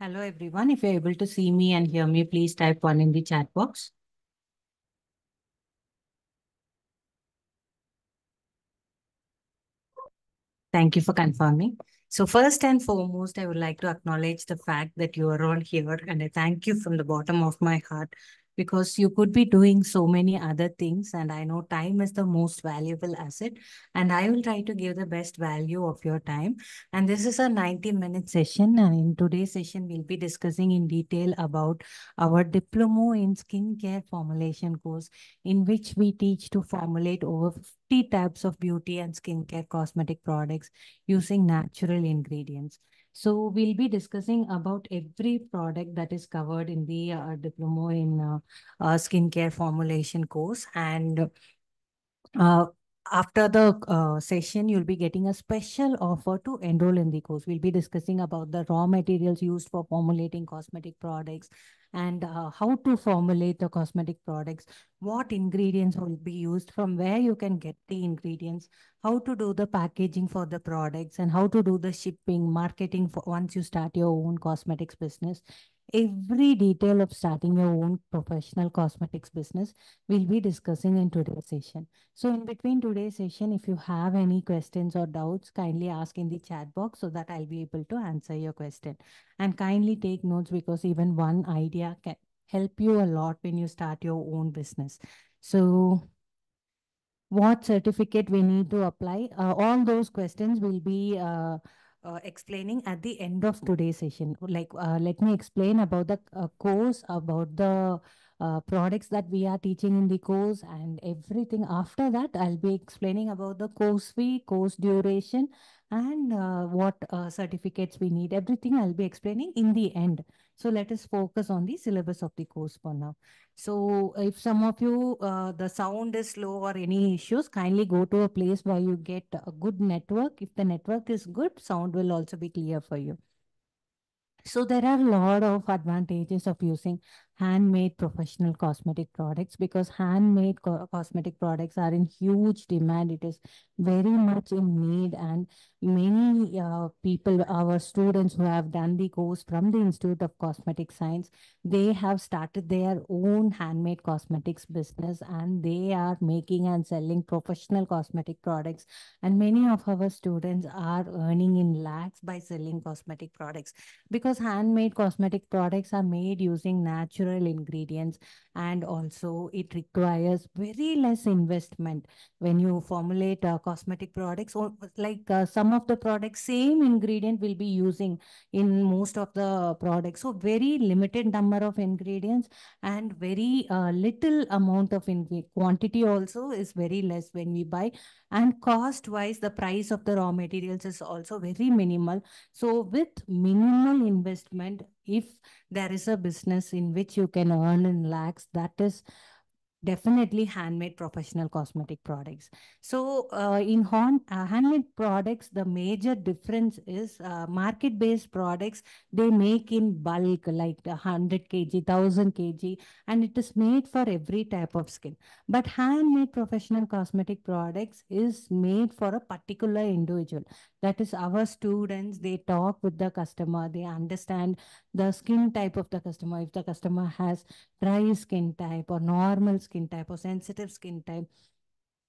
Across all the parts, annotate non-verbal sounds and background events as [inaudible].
Hello everyone. If you're able to see me and hear me, please type one in the chat box. Thank you for confirming. So first and foremost, I would like to acknowledge the fact that you are all here and I thank you from the bottom of my heart because you could be doing so many other things. And I know time is the most valuable asset. And I will try to give the best value of your time. And this is a 90 minute session. And in today's session, we'll be discussing in detail about our diploma in skincare formulation course, in which we teach to formulate over 50 types of beauty and skincare cosmetic products using natural ingredients. So we'll be discussing about every product that is covered in the uh, Diploma in uh, uh, Skincare Formulation course. And uh, after the uh, session, you'll be getting a special offer to enroll in the course. We'll be discussing about the raw materials used for formulating cosmetic products and uh, how to formulate the cosmetic products, what ingredients will be used, from where you can get the ingredients, how to do the packaging for the products, and how to do the shipping, marketing for once you start your own cosmetics business every detail of starting your own professional cosmetics business we'll be discussing in today's session. So in between today's session, if you have any questions or doubts, kindly ask in the chat box so that I'll be able to answer your question. And kindly take notes because even one idea can help you a lot when you start your own business. So what certificate we need to apply? Uh, all those questions will be uh, uh, explaining at the end of mm-hmm. today's session. Like, uh, let me explain about the uh, course, about the uh, products that we are teaching in the course and everything. After that, I'll be explaining about the course fee, course duration, and uh, what uh, certificates we need. Everything I'll be explaining in the end. So let us focus on the syllabus of the course for now. So if some of you, uh, the sound is low or any issues, kindly go to a place where you get a good network. If the network is good, sound will also be clear for you. So there are a lot of advantages of using handmade professional cosmetic products because handmade co cosmetic products are in huge demand. It is very much in need and many uh, people, our students who have done the course from the Institute of Cosmetic Science, they have started their own handmade cosmetics business and they are making and selling professional cosmetic products. And many of our students are earning in lakhs by selling cosmetic products because handmade cosmetic products are made using natural natural ingredients and also it requires very less investment when you formulate uh, cosmetic products or like uh, some of the products same ingredient will be using in most of the products so very limited number of ingredients and very uh, little amount of quantity also is very less when we buy and cost wise the price of the raw materials is also very minimal so with minimal investment if there is a business in which you can earn in lakhs, that is definitely handmade professional cosmetic products. So uh, in hand, uh, handmade products, the major difference is uh, market-based products, they make in bulk like 100 kg, 1000 kg, and it is made for every type of skin. But handmade professional cosmetic products is made for a particular individual. That is our students, they talk with the customer, they understand the skin type of the customer. If the customer has dry skin type or normal skin type or sensitive skin type,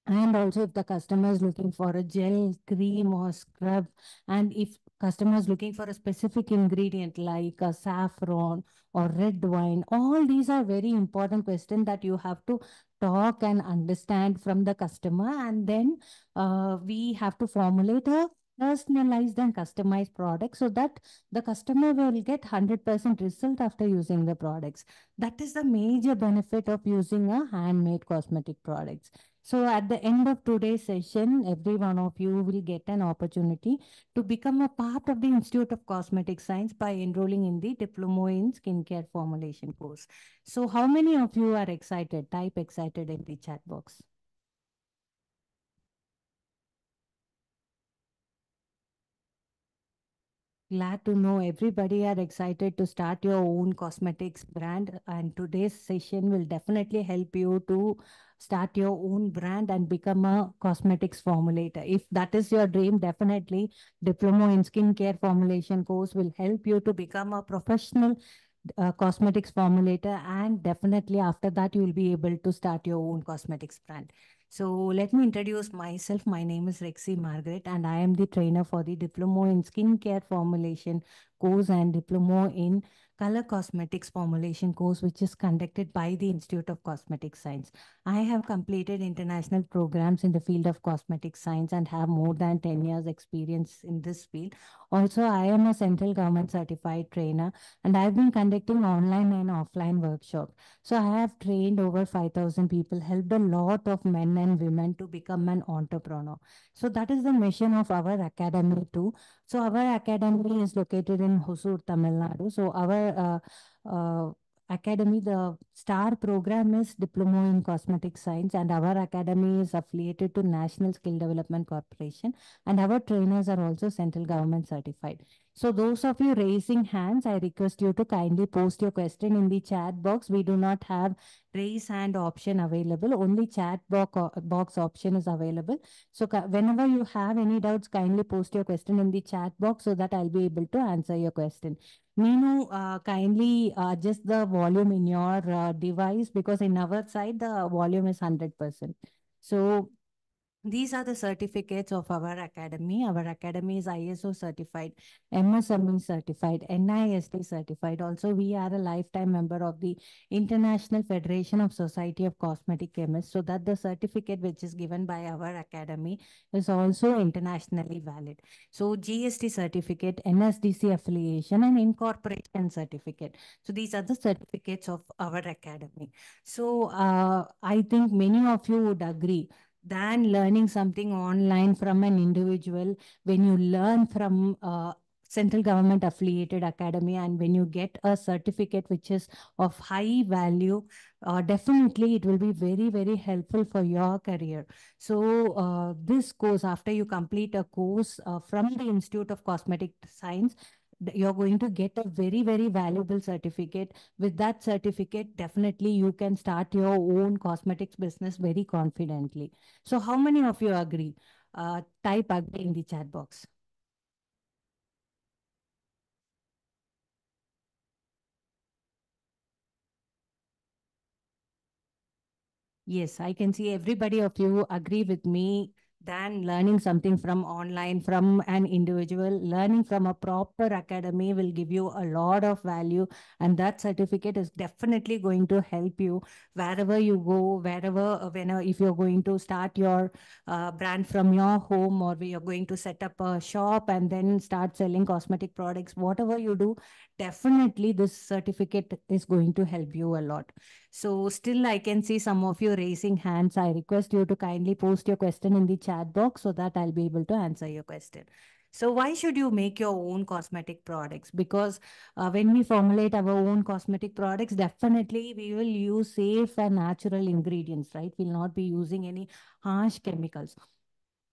and also if the customer is looking for a gel, cream or scrub, and if customer is looking for a specific ingredient like a saffron or red wine, all these are very important questions that you have to talk and understand from the customer and then uh, we have to formulate a personalized and customized products so that the customer will get 100% result after using the products. That is the major benefit of using a handmade cosmetic products. So at the end of today's session, every one of you will get an opportunity to become a part of the Institute of Cosmetic Science by enrolling in the Diploma in Skincare Formulation course. So how many of you are excited? Type excited in the chat box. Glad to know everybody are excited to start your own cosmetics brand and today's session will definitely help you to start your own brand and become a cosmetics formulator. If that is your dream, definitely Diploma in Skincare Formulation course will help you to become a professional uh, cosmetics formulator and definitely after that you will be able to start your own cosmetics brand. So let me introduce myself. My name is Rexy Margaret and I am the trainer for the Diploma in Skincare Formulation course and Diploma in color cosmetics formulation course, which is conducted by the Institute of Cosmetic Science. I have completed international programs in the field of cosmetic science and have more than 10 years experience in this field. Also, I am a central government certified trainer and I've been conducting online and offline workshops. So I have trained over 5,000 people, helped a lot of men and women to become an entrepreneur. So that is the mission of our academy too. So our academy is located in Hosur, Tamil Nadu. So our uh, uh, academy, the star program is Diploma in Cosmetic Science and our academy is affiliated to National Skill Development Corporation and our trainers are also central government certified. So those of you raising hands, I request you to kindly post your question in the chat box. We do not have raise hand option available. Only chat box, uh, box option is available. So whenever you have any doubts, kindly post your question in the chat box so that I'll be able to answer your question. Meenu, uh, kindly uh, adjust the volume in your uh, device because in our side, the volume is 100%. So these are the certificates of our academy. Our academy is ISO certified, MSME certified, NIST certified. Also, we are a lifetime member of the International Federation of Society of Cosmetic Chemists, so that the certificate which is given by our academy is also internationally valid. So GST certificate, NSDC affiliation, and incorporation certificate. So these are the certificates of our academy. So uh, I think many of you would agree than learning something online from an individual when you learn from a uh, central government affiliated academy and when you get a certificate which is of high value uh, definitely it will be very very helpful for your career so uh, this course after you complete a course uh, from the institute of cosmetic science you're going to get a very, very valuable certificate. With that certificate, definitely you can start your own cosmetics business very confidently. So how many of you agree? Uh, type agree in the chat box. Yes, I can see everybody of you agree with me than learning something from online from an individual learning from a proper academy will give you a lot of value and that certificate is definitely going to help you wherever you go wherever when if you're going to start your uh, brand from your home or you're going to set up a shop and then start selling cosmetic products whatever you do definitely this certificate is going to help you a lot. So still I can see some of you raising hands. I request you to kindly post your question in the chat box so that I'll be able to answer your question. So why should you make your own cosmetic products? Because uh, when we formulate our own cosmetic products, definitely we will use safe and natural ingredients, right? We'll not be using any harsh chemicals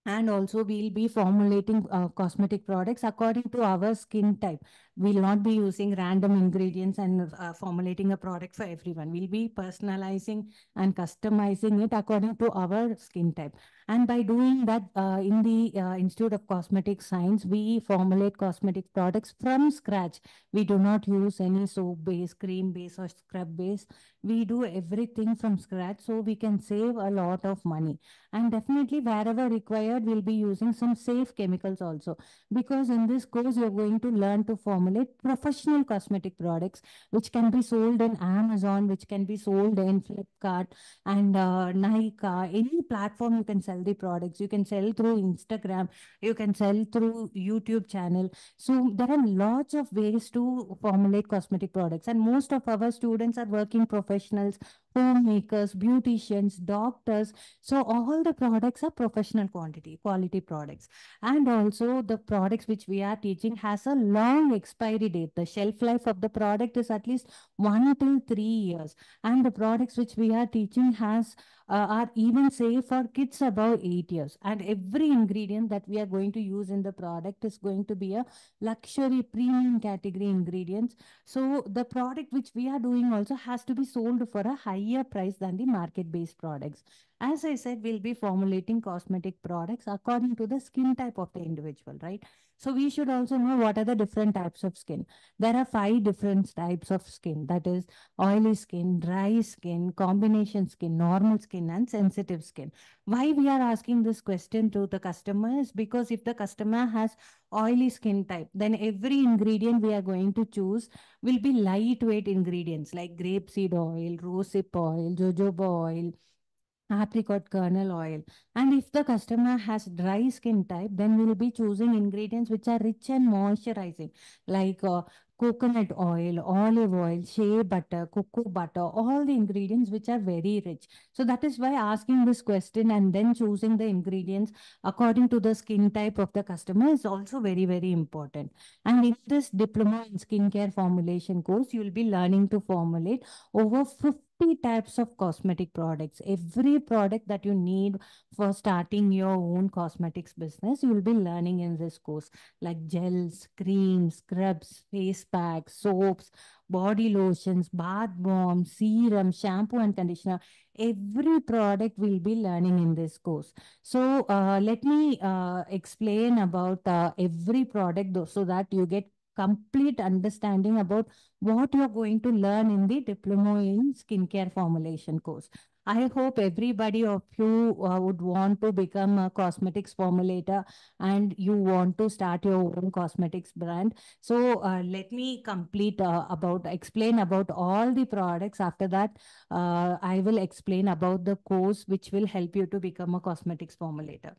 and also we'll be formulating uh, cosmetic products according to our skin type We'll not be using random ingredients and uh, formulating a product for everyone. We'll be personalizing and customizing it according to our skin type. And by doing that, uh, in the uh, Institute of Cosmetic Science, we formulate cosmetic products from scratch. We do not use any soap base, cream base, or scrub base. We do everything from scratch, so we can save a lot of money. And definitely, wherever required, we'll be using some safe chemicals also. Because in this course, you're going to learn to form formulate professional cosmetic products, which can be sold in Amazon, which can be sold in Flipkart and uh, any platform you can sell the products. You can sell through Instagram, you can sell through YouTube channel. So there are lots of ways to formulate cosmetic products. And most of our students are working professionals, homemakers, beauticians, doctors. So all the products are professional quantity, quality products. And also the products which we are teaching has a long experience expiry date. The shelf life of the product is at least one to three years. And the products which we are teaching has uh, are even safe for kids above eight years. And every ingredient that we are going to use in the product is going to be a luxury premium category ingredients. So the product which we are doing also has to be sold for a higher price than the market-based products. As I said, we'll be formulating cosmetic products according to the skin type of the individual, right? So we should also know what are the different types of skin. There are five different types of skin, that is oily skin, dry skin, combination skin, normal skin, and sensitive skin. Why we are asking this question to the customer is because if the customer has oily skin type, then every ingredient we are going to choose will be lightweight ingredients like grapeseed oil, rosehip oil, jojoba oil, apricot kernel oil. And if the customer has dry skin type, then we will be choosing ingredients which are rich and moisturizing, like uh, coconut oil, olive oil, shea butter, cocoa butter, all the ingredients which are very rich. So that is why asking this question and then choosing the ingredients according to the skin type of the customer is also very, very important. And in this diploma in skincare formulation course, you will be learning to formulate over 50 50 types of cosmetic products. Every product that you need for starting your own cosmetics business, you will be learning in this course, like gels, creams, scrubs, face packs, soaps, body lotions, bath bombs, serum, shampoo and conditioner. Every product we'll be learning in this course. So uh, let me uh, explain about uh, every product though, so that you get complete understanding about what you're going to learn in the Diploma in Skincare Formulation course. I hope everybody of you uh, would want to become a cosmetics formulator and you want to start your own cosmetics brand. So uh, let me complete uh, about, explain about all the products. After that, uh, I will explain about the course which will help you to become a cosmetics formulator.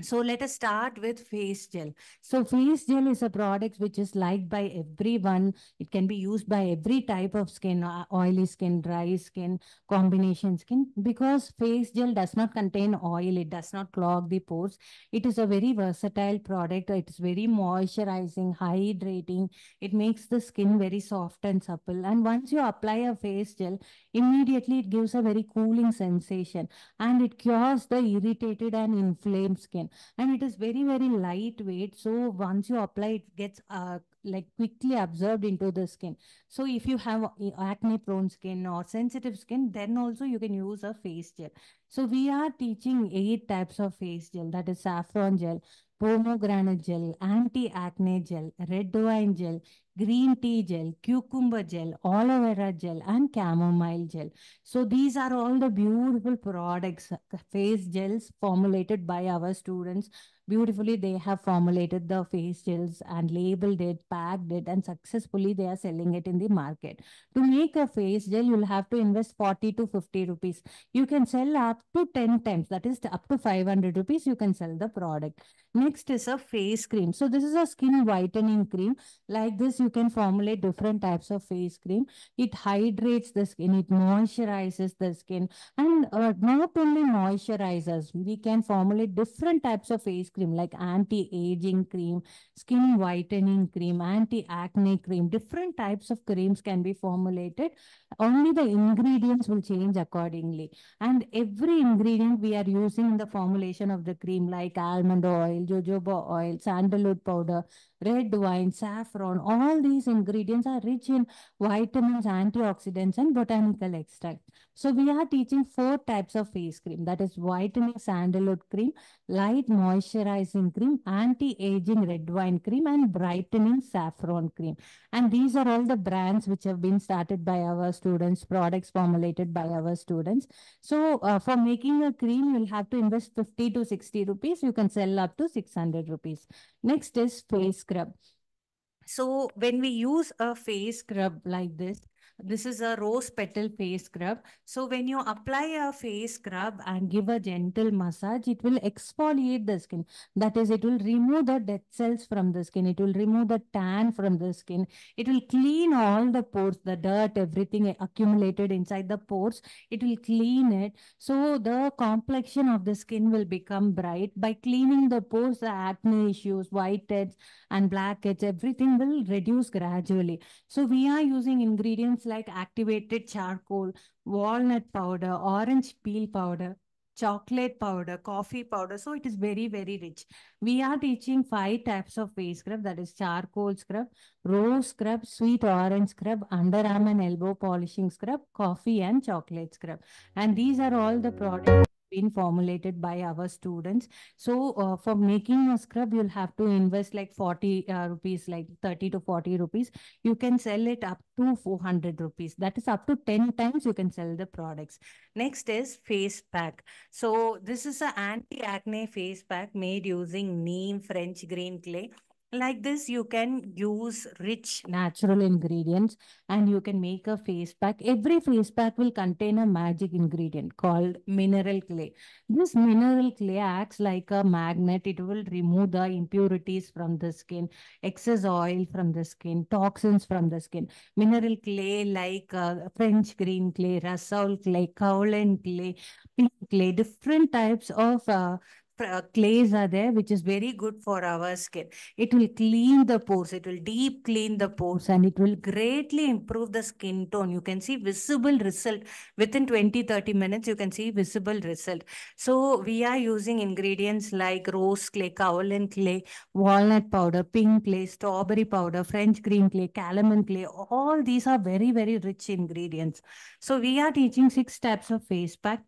So let us start with face gel. So face gel is a product which is liked by everyone. It can be used by every type of skin, uh, oily skin, dry skin, combination skin, because face gel does not contain oil. It does not clog the pores. It is a very versatile product. It's very moisturizing, hydrating. It makes the skin very soft and supple. And once you apply a face gel, immediately it gives a very cooling sensation and it cures the irritated and inflamed skin and it is very very lightweight so once you apply it gets uh, like quickly absorbed into the skin so if you have uh, acne prone skin or sensitive skin then also you can use a face gel so we are teaching eight types of face gel that is saffron gel pomegranate gel, anti-acne gel, red wine gel, green tea gel, cucumber gel, aloe vera gel, and chamomile gel. So these are all the beautiful products, face gels formulated by our students beautifully they have formulated the face gels and labeled it, packed it, and successfully they are selling it in the market. To make a face gel, you'll have to invest 40 to 50 rupees. You can sell up to 10 times, that is up to 500 rupees, you can sell the product. Next is a face cream. So this is a skin whitening cream. Like this, you can formulate different types of face cream. It hydrates the skin, it moisturizes the skin. And uh, not only moisturizers, we can formulate different types of face cream like anti-aging cream, skin whitening cream, anti-acne cream. Different types of creams can be formulated. Only the ingredients will change accordingly. And every ingredient we are using in the formulation of the cream like almond oil, jojoba oil, sandalwood powder, red wine, saffron, all these ingredients are rich in vitamins, antioxidants, and botanical extracts. So we are teaching four types of face cream. That is whitening sandalwood cream, light moisturizing cream, anti-aging red wine cream, and brightening saffron cream. And these are all the brands which have been started by our students, products formulated by our students. So uh, for making a cream, you'll have to invest 50 to 60 rupees. You can sell up to 600 rupees. Next is face cream scrub. So when we use a face scrub like this, this is a rose petal face scrub. So when you apply a face scrub and give a gentle massage, it will exfoliate the skin. That is, it will remove the dead cells from the skin. It will remove the tan from the skin. It will clean all the pores, the dirt, everything accumulated inside the pores. It will clean it. So the complexion of the skin will become bright. By cleaning the pores, the acne issues, whiteheads and blackheads, everything will reduce gradually. So we are using ingredients like activated charcoal, walnut powder, orange peel powder, chocolate powder, coffee powder. So it is very, very rich. We are teaching five types of face scrub that is charcoal scrub, rose scrub, sweet orange scrub, underarm and elbow polishing scrub, coffee and chocolate scrub. And these are all the products been formulated by our students. So uh, for making a scrub, you'll have to invest like 40 uh, rupees, like 30 to 40 rupees. You can sell it up to 400 rupees. That is up to 10 times you can sell the products. Next is face pack. So this is an anti-acne face pack made using neem French green clay like this, you can use rich natural ingredients and you can make a face pack. Every face pack will contain a magic ingredient called mineral clay. This mineral clay acts like a magnet. It will remove the impurities from the skin, excess oil from the skin, toxins from the skin. Mineral clay like uh, French green clay, Rasoul clay, kaolin clay, pink clay, different types of uh, clays are there, which is very good for our skin. It will clean the pores, it will deep clean the pores, and it will greatly improve the skin tone. You can see visible result within 20 30 minutes. You can see visible result. So, we are using ingredients like rose clay, kaolin clay, walnut powder, pink clay, strawberry powder, French green clay, calamine clay. All these are very, very rich ingredients. So, we are teaching six types of face pack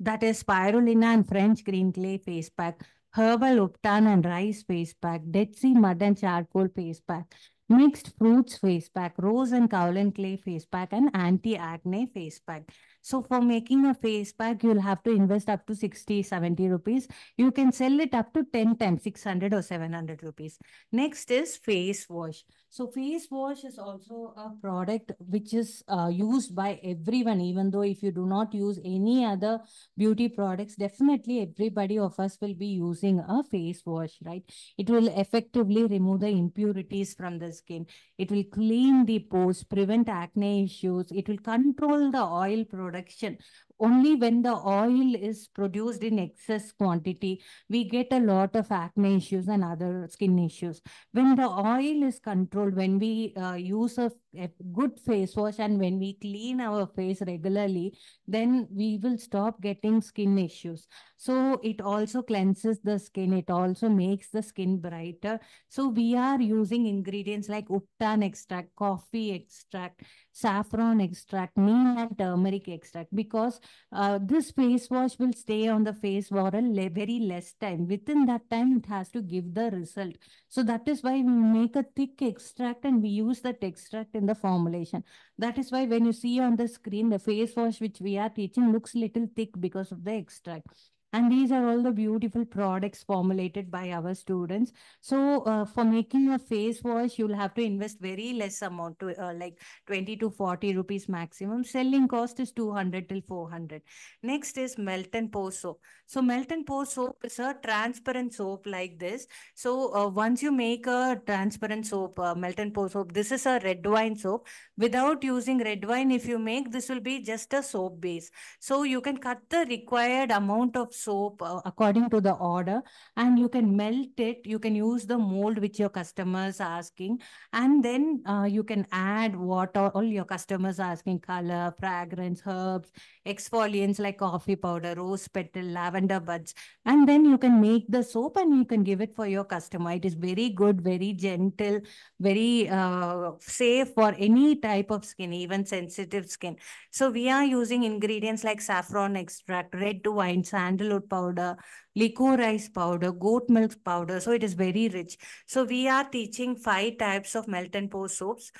that is spirulina and French green clay face pack, herbal uptan and rice face pack, Dead Sea mud and charcoal face pack, mixed fruits face pack, rose and kaolin clay face pack, and anti-acne face pack. So for making a face pack, you'll have to invest up to 60, 70 rupees. You can sell it up to 10 times, 600 or 700 rupees. Next is face wash. So face wash is also a product which is uh, used by everyone, even though if you do not use any other beauty products, definitely everybody of us will be using a face wash, right? It will effectively remove the impurities from the skin. It will clean the pores, prevent acne issues. It will control the oil product production only when the oil is produced in excess quantity, we get a lot of acne issues and other skin issues. When the oil is controlled, when we uh, use a, a good face wash and when we clean our face regularly, then we will stop getting skin issues. So it also cleanses the skin. It also makes the skin brighter. So we are using ingredients like uptan extract, coffee extract, saffron extract, neem and turmeric extract because uh, this face wash will stay on the face for a very less time. Within that time, it has to give the result. So that is why we make a thick extract and we use that extract in the formulation. That is why when you see on the screen, the face wash which we are teaching looks little thick because of the extract. And these are all the beautiful products formulated by our students. So uh, for making a face wash, you'll have to invest very less amount to uh, like 20 to 40 rupees maximum. Selling cost is 200 till 400. Next is melt and pour soap. So melt and pour soap is a transparent soap like this. So uh, once you make a transparent soap, uh, melt and pour soap, this is a red wine soap. Without using red wine, if you make, this will be just a soap base. So you can cut the required amount of soap uh, according to the order and you can melt it. You can use the mold which your customers are asking. And then uh, you can add what all your customers are asking, color, fragrance, herbs, exfoliants like coffee powder, rose petal, lavender buds. And then you can make the soap and you can give it for your customer. It is very good, very gentle, very uh, safe for any type of skin, even sensitive skin. So we are using ingredients like saffron extract, red wine, sandalwood, powder, liquor rice powder, goat milk powder. So it is very rich. So we are teaching five types of melt and pour soaps.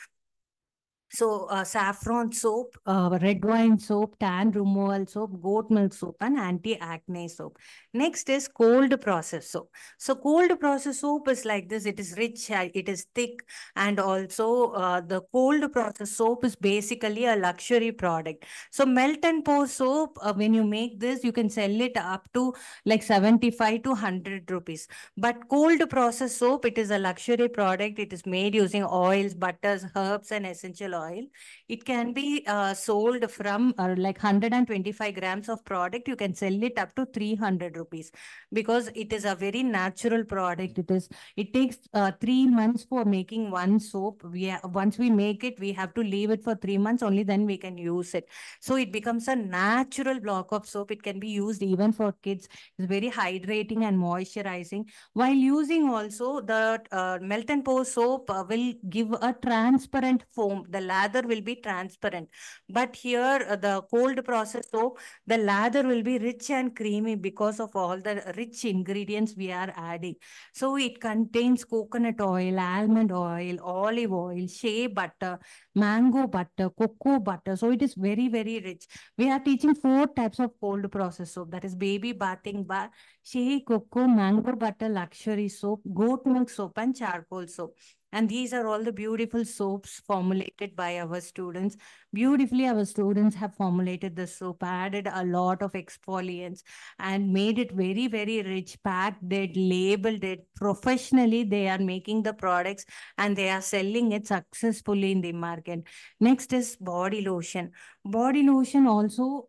So uh, saffron soap, uh, red wine soap, tan removal soap, goat milk soap, and anti-acne soap. Next is cold process soap. So cold process soap is like this. It is rich, uh, it is thick, and also uh, the cold process soap is basically a luxury product. So melt and pour soap, uh, when you make this, you can sell it up to like 75 to 100 rupees. But cold process soap, it is a luxury product. It is made using oils, butters, herbs, and essential oil. It can be uh, sold from uh, like 125 grams of product. You can sell it up to 300 rupees rupees because it is a very natural product. It is. It takes uh, three months for making one soap. We once we make it, we have to leave it for three months. Only then we can use it. So it becomes a natural block of soap. It can be used even for kids. It's very hydrating and moisturizing. While using also the uh, melt and pour soap uh, will give a transparent foam. The lather will be transparent. But here uh, the cold process soap, the lather will be rich and creamy because of all the rich ingredients we are adding. So it contains coconut oil, almond oil, olive oil, shea butter, mango butter, cocoa butter. So it is very, very rich. We are teaching four types of cold process soap. That is baby bathing bar, shea, cocoa, mango butter, luxury soap, goat milk soap and charcoal soap. And these are all the beautiful soaps formulated by our students. Beautifully, our students have formulated the soap, added a lot of exfoliants and made it very, very rich, packed it, labeled it. Professionally, they are making the products and they are selling it successfully in the market. Next is body lotion. Body lotion also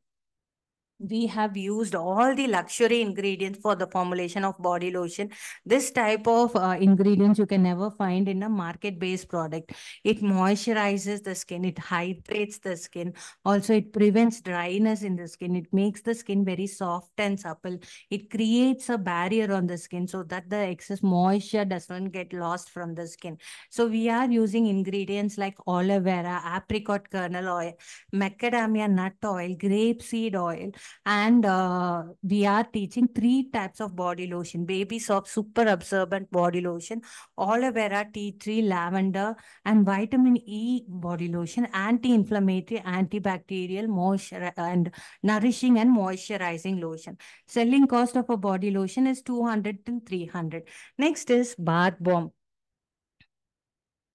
we have used all the luxury ingredients for the formulation of body lotion. This type of uh, ingredients you can never find in a market-based product. It moisturizes the skin, it hydrates the skin. Also, it prevents dryness in the skin. It makes the skin very soft and supple. It creates a barrier on the skin so that the excess moisture doesn't get lost from the skin. So we are using ingredients like aloe vera, apricot kernel oil, macadamia nut oil, grape seed oil, and uh, we are teaching three types of body lotion. Baby soft, super absorbent body lotion, aloe vera, tea tree, lavender, and vitamin E body lotion, anti-inflammatory, antibacterial, moisture and nourishing and moisturizing lotion. Selling cost of a body lotion is 200 to 300. Next is bath bomb.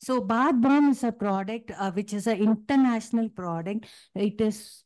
So bath bomb is a product uh, which is an international product. It is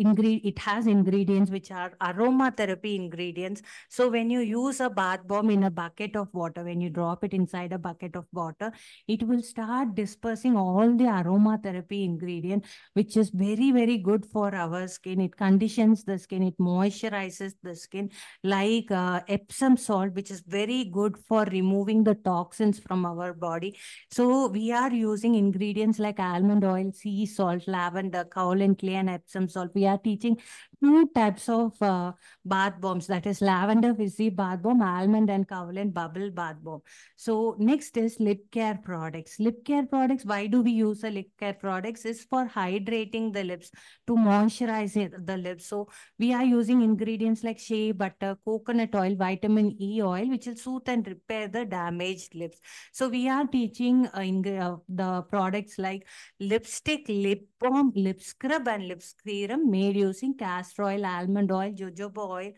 it has ingredients which are aromatherapy ingredients. So when you use a bath bomb in a bucket of water, when you drop it inside a bucket of water, it will start dispersing all the aromatherapy ingredient, which is very, very good for our skin. It conditions the skin, it moisturizes the skin like uh, Epsom salt, which is very good for removing the toxins from our body. So we are using ingredients like almond oil, sea salt, lavender, kaolin clay, and Epsom salt. We are teaching two types of uh, bath bombs. That is lavender fizzy bath bomb, almond and kaolin bubble bath bomb. So next is lip care products. Lip care products, why do we use a lip care products? Is for hydrating the lips, to moisturize the lips. So we are using ingredients like shea butter, coconut oil, vitamin E oil, which will soothe and repair the damaged lips. So we are teaching uh, uh, the products like lipstick, lip balm, lip scrub and lip serum made using castor oil, almond oil, jojoba oil,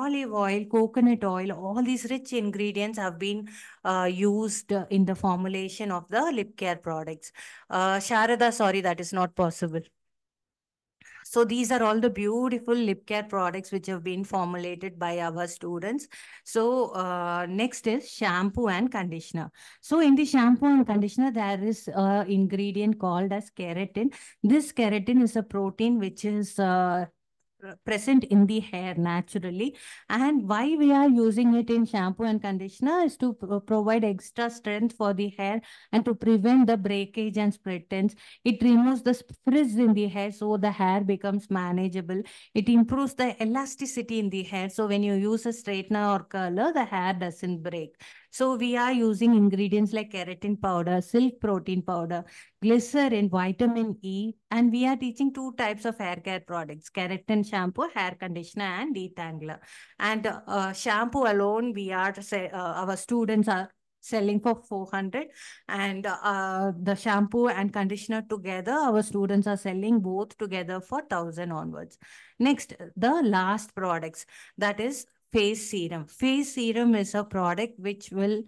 olive oil, coconut oil. All these rich ingredients have been uh, used in the formulation of the lip care products. Uh, Sharada, sorry, that is not possible. So these are all the beautiful lip care products which have been formulated by our students. So uh, next is shampoo and conditioner. So in the shampoo and conditioner, there is an ingredient called as keratin. This keratin is a protein which is uh, present in the hair naturally and why we are using it in shampoo and conditioner is to pro provide extra strength for the hair and to prevent the breakage and spread ends. it removes the frizz in the hair so the hair becomes manageable it improves the elasticity in the hair so when you use a straightener or curler the hair doesn't break so we are using ingredients like keratin powder, silk protein powder, glycerin, vitamin E, and we are teaching two types of hair care products, keratin shampoo, hair conditioner, and detangler. And uh, shampoo alone, we are, say, uh, our students are selling for 400 and uh, the shampoo and conditioner together our students are selling both together for 1000 onwards next the last products that is face serum. Face serum is a product which will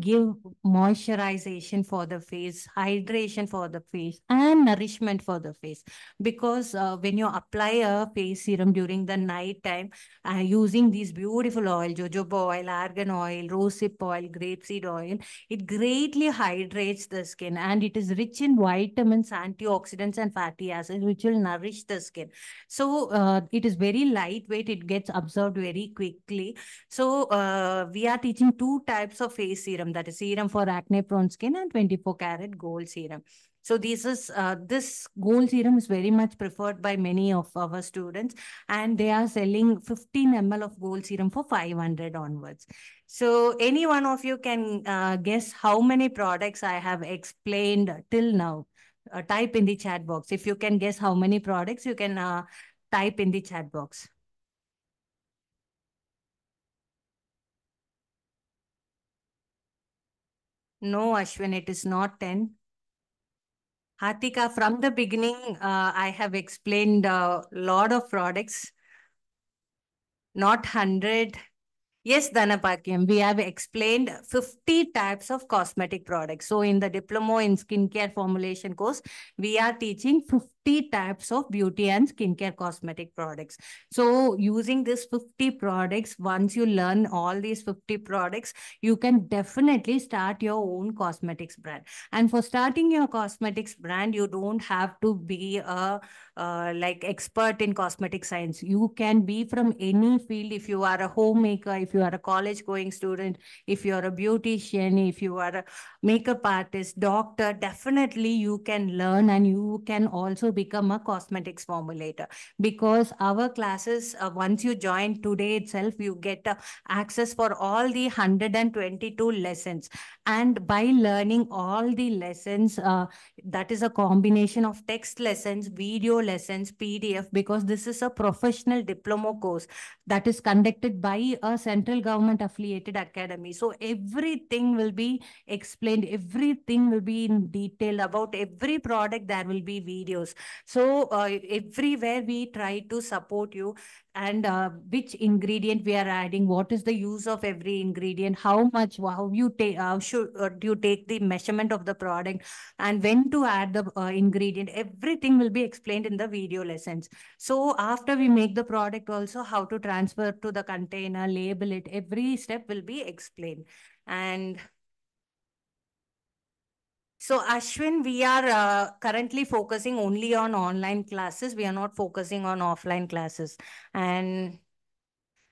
give moisturization for the face, hydration for the face, and nourishment for the face. Because uh, when you apply a face serum during the night time, uh, using these beautiful oil, jojoba oil, argan oil, rosehip oil, grapeseed oil, it greatly hydrates the skin and it is rich in vitamins, antioxidants, and fatty acids, which will nourish the skin. So uh, it is very lightweight. It gets absorbed very quick quickly. So uh, we are teaching two types of face serum, that is serum for acne prone skin and 24 karat gold serum. So this is uh, this gold serum is very much preferred by many of our students, and they are selling 15 ml of gold serum for 500 onwards. So any one of you can uh, guess how many products I have explained till now. Uh, type in the chat box if you can guess how many products you can uh, type in the chat box. No, Ashwin, it is not 10. Hatika, from the beginning, uh, I have explained a lot of products, not 100. Yes, Dhanapakyam, we have explained 50 types of cosmetic products. So in the Diploma in Skincare Formulation course, we are teaching 50 50 types of beauty and skincare cosmetic products. So using these 50 products, once you learn all these 50 products, you can definitely start your own cosmetics brand. And for starting your cosmetics brand, you don't have to be a uh, like expert in cosmetic science. You can be from any field. If you are a homemaker, if you are a college going student, if you are a beautician, if you are a makeup artist, doctor, definitely you can learn and you can also become a cosmetics formulator because our classes, uh, once you join today itself, you get uh, access for all the 122 lessons. And by learning all the lessons, uh, that is a combination of text lessons, video lessons, PDF, because this is a professional diploma course that is conducted by a central government affiliated academy. So everything will be explained, everything will be in detail about every product. There will be videos. So uh, everywhere we try to support you and uh, which ingredient we are adding what is the use of every ingredient how much how you take how uh, should uh, do you take the measurement of the product and when to add the uh, ingredient everything will be explained in the video lessons so after we make the product also how to transfer to the container label it every step will be explained and so Ashwin, we are uh, currently focusing only on online classes. We are not focusing on offline classes. And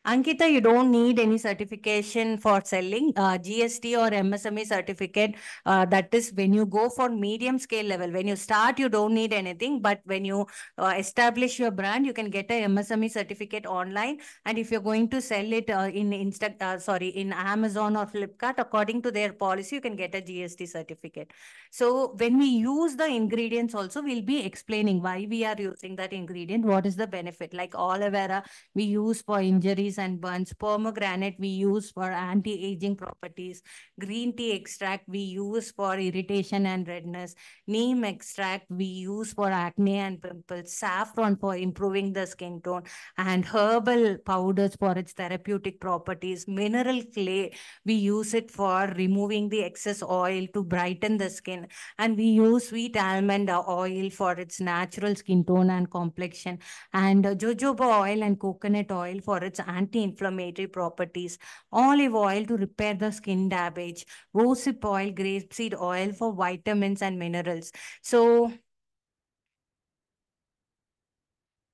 Ankita, you don't need any certification for selling uh, GST or MSME certificate. Uh, that is when you go for medium scale level. When you start, you don't need anything. But when you uh, establish your brand, you can get a MSME certificate online. And if you're going to sell it uh, in Insta, uh, sorry, in Amazon or Flipkart, according to their policy, you can get a GST certificate. So when we use the ingredients also, we'll be explaining why we are using that ingredient, what is the benefit. Like aloe vera, we use for injuries and burns. Pomegranate we use for anti-aging properties. Green tea extract we use for irritation and redness. Neem extract we use for acne and pimples. Saffron for improving the skin tone. And herbal powders for its therapeutic properties. Mineral clay, we use it for removing the excess oil to brighten the skin. And we use sweet almond oil for its natural skin tone and complexion. And jojoba oil and coconut oil for its anti anti-inflammatory properties, olive oil to repair the skin damage, rosehip oil, grapeseed oil for vitamins and minerals. So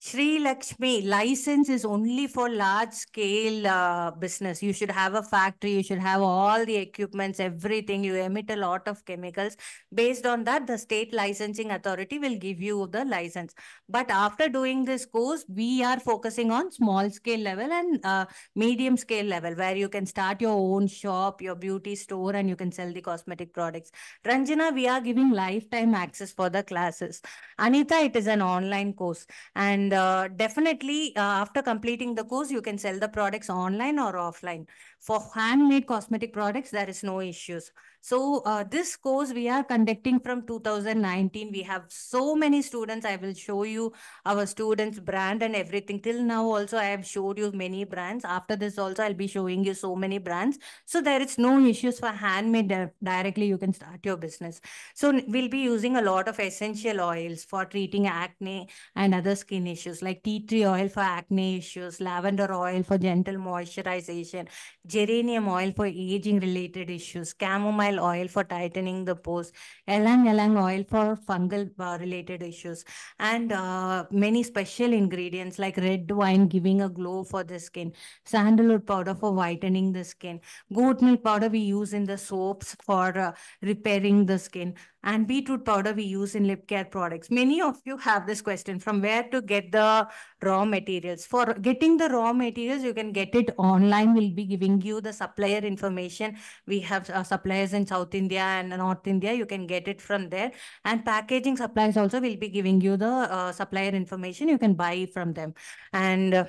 Sri Lakshmi, license is only for large scale uh, business. You should have a factory, you should have all the equipments, everything. You emit a lot of chemicals. Based on that, the state licensing authority will give you the license. But after doing this course, we are focusing on small scale level and uh, medium scale level where you can start your own shop, your beauty store, and you can sell the cosmetic products. Ranjana, we are giving lifetime access for the classes. Anita, it is an online course. And and uh, definitely uh, after completing the course, you can sell the products online or offline. For handmade cosmetic products, there is no issues. So uh, this course we are conducting from 2019. We have so many students. I will show you our students brand and everything. Till now also I have showed you many brands. After this also I'll be showing you so many brands. So there is no issues for handmade directly you can start your business. So we'll be using a lot of essential oils for treating acne and other skin issues like tea tree oil for acne issues, lavender oil for gentle moisturization, geranium oil for aging related issues, chamomile oil for tightening the pores, ylang ylang oil for fungal uh, related issues, and uh, many special ingredients like red wine giving a glow for the skin, sandalwood powder for whitening the skin, goat milk powder we use in the soaps for uh, repairing the skin, and beetroot powder we use in lip care products. Many of you have this question from where to get the raw materials. For getting the raw materials, you can get it online. We'll be giving you the supplier information. We have uh, suppliers in South India and North India. You can get it from there. And packaging suppliers also will be giving you the uh, supplier information. You can buy from them. And uh,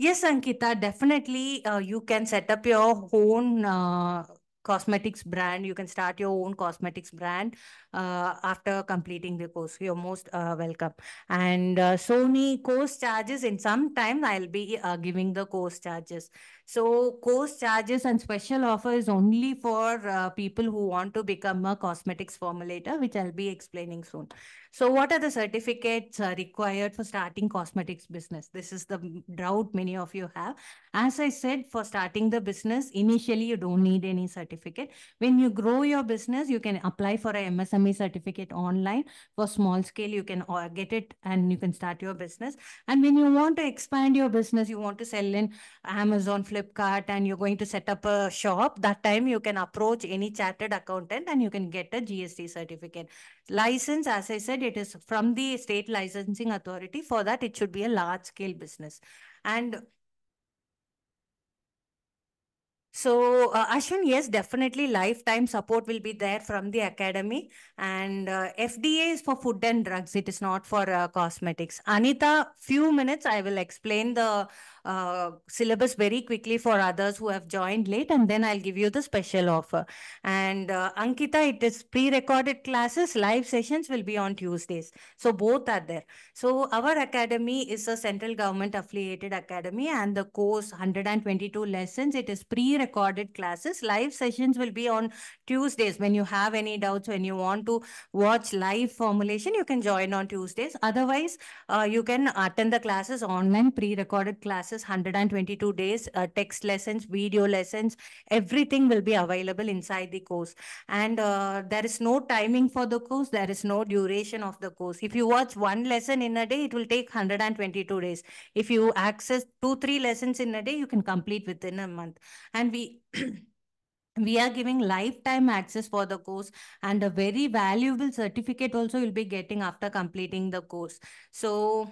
Yes, Ankita, definitely uh, you can set up your own uh, cosmetics brand. You can start your own cosmetics brand uh, after completing the course. You're most uh, welcome. And uh, so many course charges, in some time I'll be uh, giving the course charges. So course charges and special offer is only for uh, people who want to become a cosmetics formulator, which I'll be explaining soon. So what are the certificates uh, required for starting cosmetics business? This is the doubt many of you have. As I said, for starting the business, initially you don't need any certificate. When you grow your business, you can apply for a MSME certificate online. For small scale, you can uh, get it and you can start your business. And when you want to expand your business, you want to sell in Amazon, Flip Flipkart and you're going to set up a shop, that time you can approach any chartered accountant and you can get a GST certificate. License, as I said, it is from the state licensing authority. For that, it should be a large scale business. And so, uh, Ashwin, yes, definitely lifetime support will be there from the academy. And uh, FDA is for food and drugs. It is not for uh, cosmetics. Anita, few minutes, I will explain the uh, syllabus very quickly for others who have joined late and then I'll give you the special offer. And uh, Ankita, it is pre-recorded classes, live sessions will be on Tuesdays. So both are there. So our academy is a central government affiliated academy and the course 122 lessons, it is pre-recorded classes. Live sessions will be on Tuesdays. When you have any doubts, when you want to watch live formulation, you can join on Tuesdays. Otherwise, uh, you can attend the classes online, pre-recorded classes classes, 122 days, uh, text lessons, video lessons, everything will be available inside the course. And uh, there is no timing for the course. There is no duration of the course. If you watch one lesson in a day, it will take 122 days. If you access two, three lessons in a day, you can complete within a month. And we... [clears throat] we are giving lifetime access for the course and a very valuable certificate also you'll be getting after completing the course. So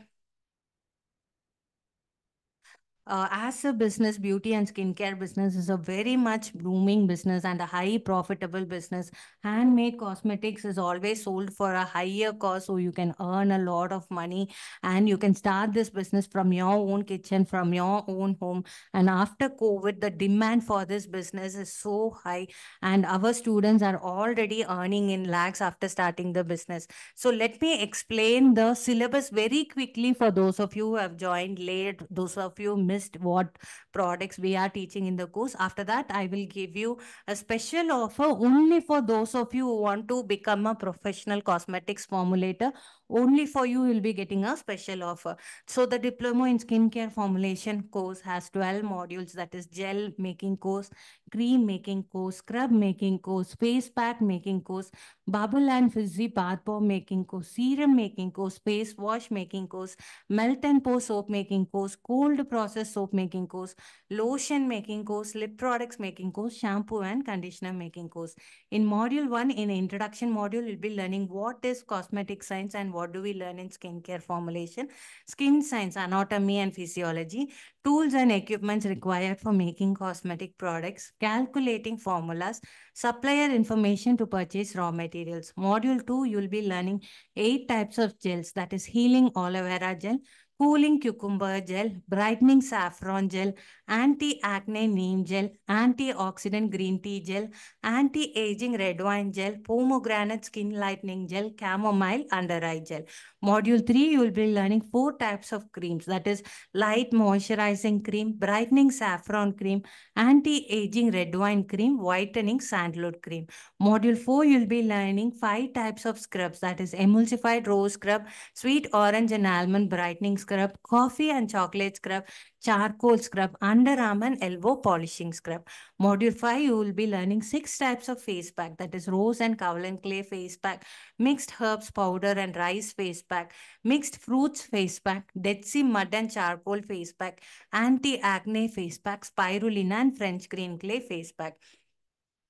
uh, as a business, beauty and skincare business is a very much booming business and a high profitable business. Handmade cosmetics is always sold for a higher cost, so you can earn a lot of money and you can start this business from your own kitchen, from your own home. And after COVID, the demand for this business is so high, and our students are already earning in lakhs after starting the business. So, let me explain the syllabus very quickly for those of you who have joined late, those of you missed what products we are teaching in the course. After that, I will give you a special offer only for those of you who want to become a professional cosmetics formulator only for you, you'll be getting a special offer. So the Diploma in Skincare Formulation course has 12 modules that is gel making course, cream making course, scrub making course, face pack making course, bubble and fizzy bath bomb making course, serum making course, face wash making course, melt and pour soap making course, cold process soap making course, lotion making course, lip products making course, shampoo and conditioner making course. In module 1, in introduction module, you'll be learning what is cosmetic science and what do we learn in skincare formulation, skin science, anatomy and physiology, tools and equipments required for making cosmetic products, calculating formulas, supplier information to purchase raw materials. Module 2, you'll be learning eight types of gels, that is healing aloe vera gel, cooling cucumber gel, brightening saffron gel, anti-acne neem gel, antioxidant green tea gel, anti-aging red wine gel, pomegranate skin lightening gel, chamomile under eye gel. Module 3, you will be learning four types of creams. That is light moisturizing cream, brightening saffron cream, anti-aging red wine cream, whitening sandalwood cream. Module 4, you will be learning five types of scrubs. That is emulsified rose scrub, sweet orange and almond brightening scrub, coffee and chocolate scrub, charcoal scrub, underarm and elbow polishing scrub. Module 5, you will be learning six types of face pack, that is rose and kaolin and clay face pack, mixed herbs powder and rice face pack, mixed fruits face pack, Dead Sea mud and charcoal face pack, anti-acne face pack, spirulina and French green clay face pack.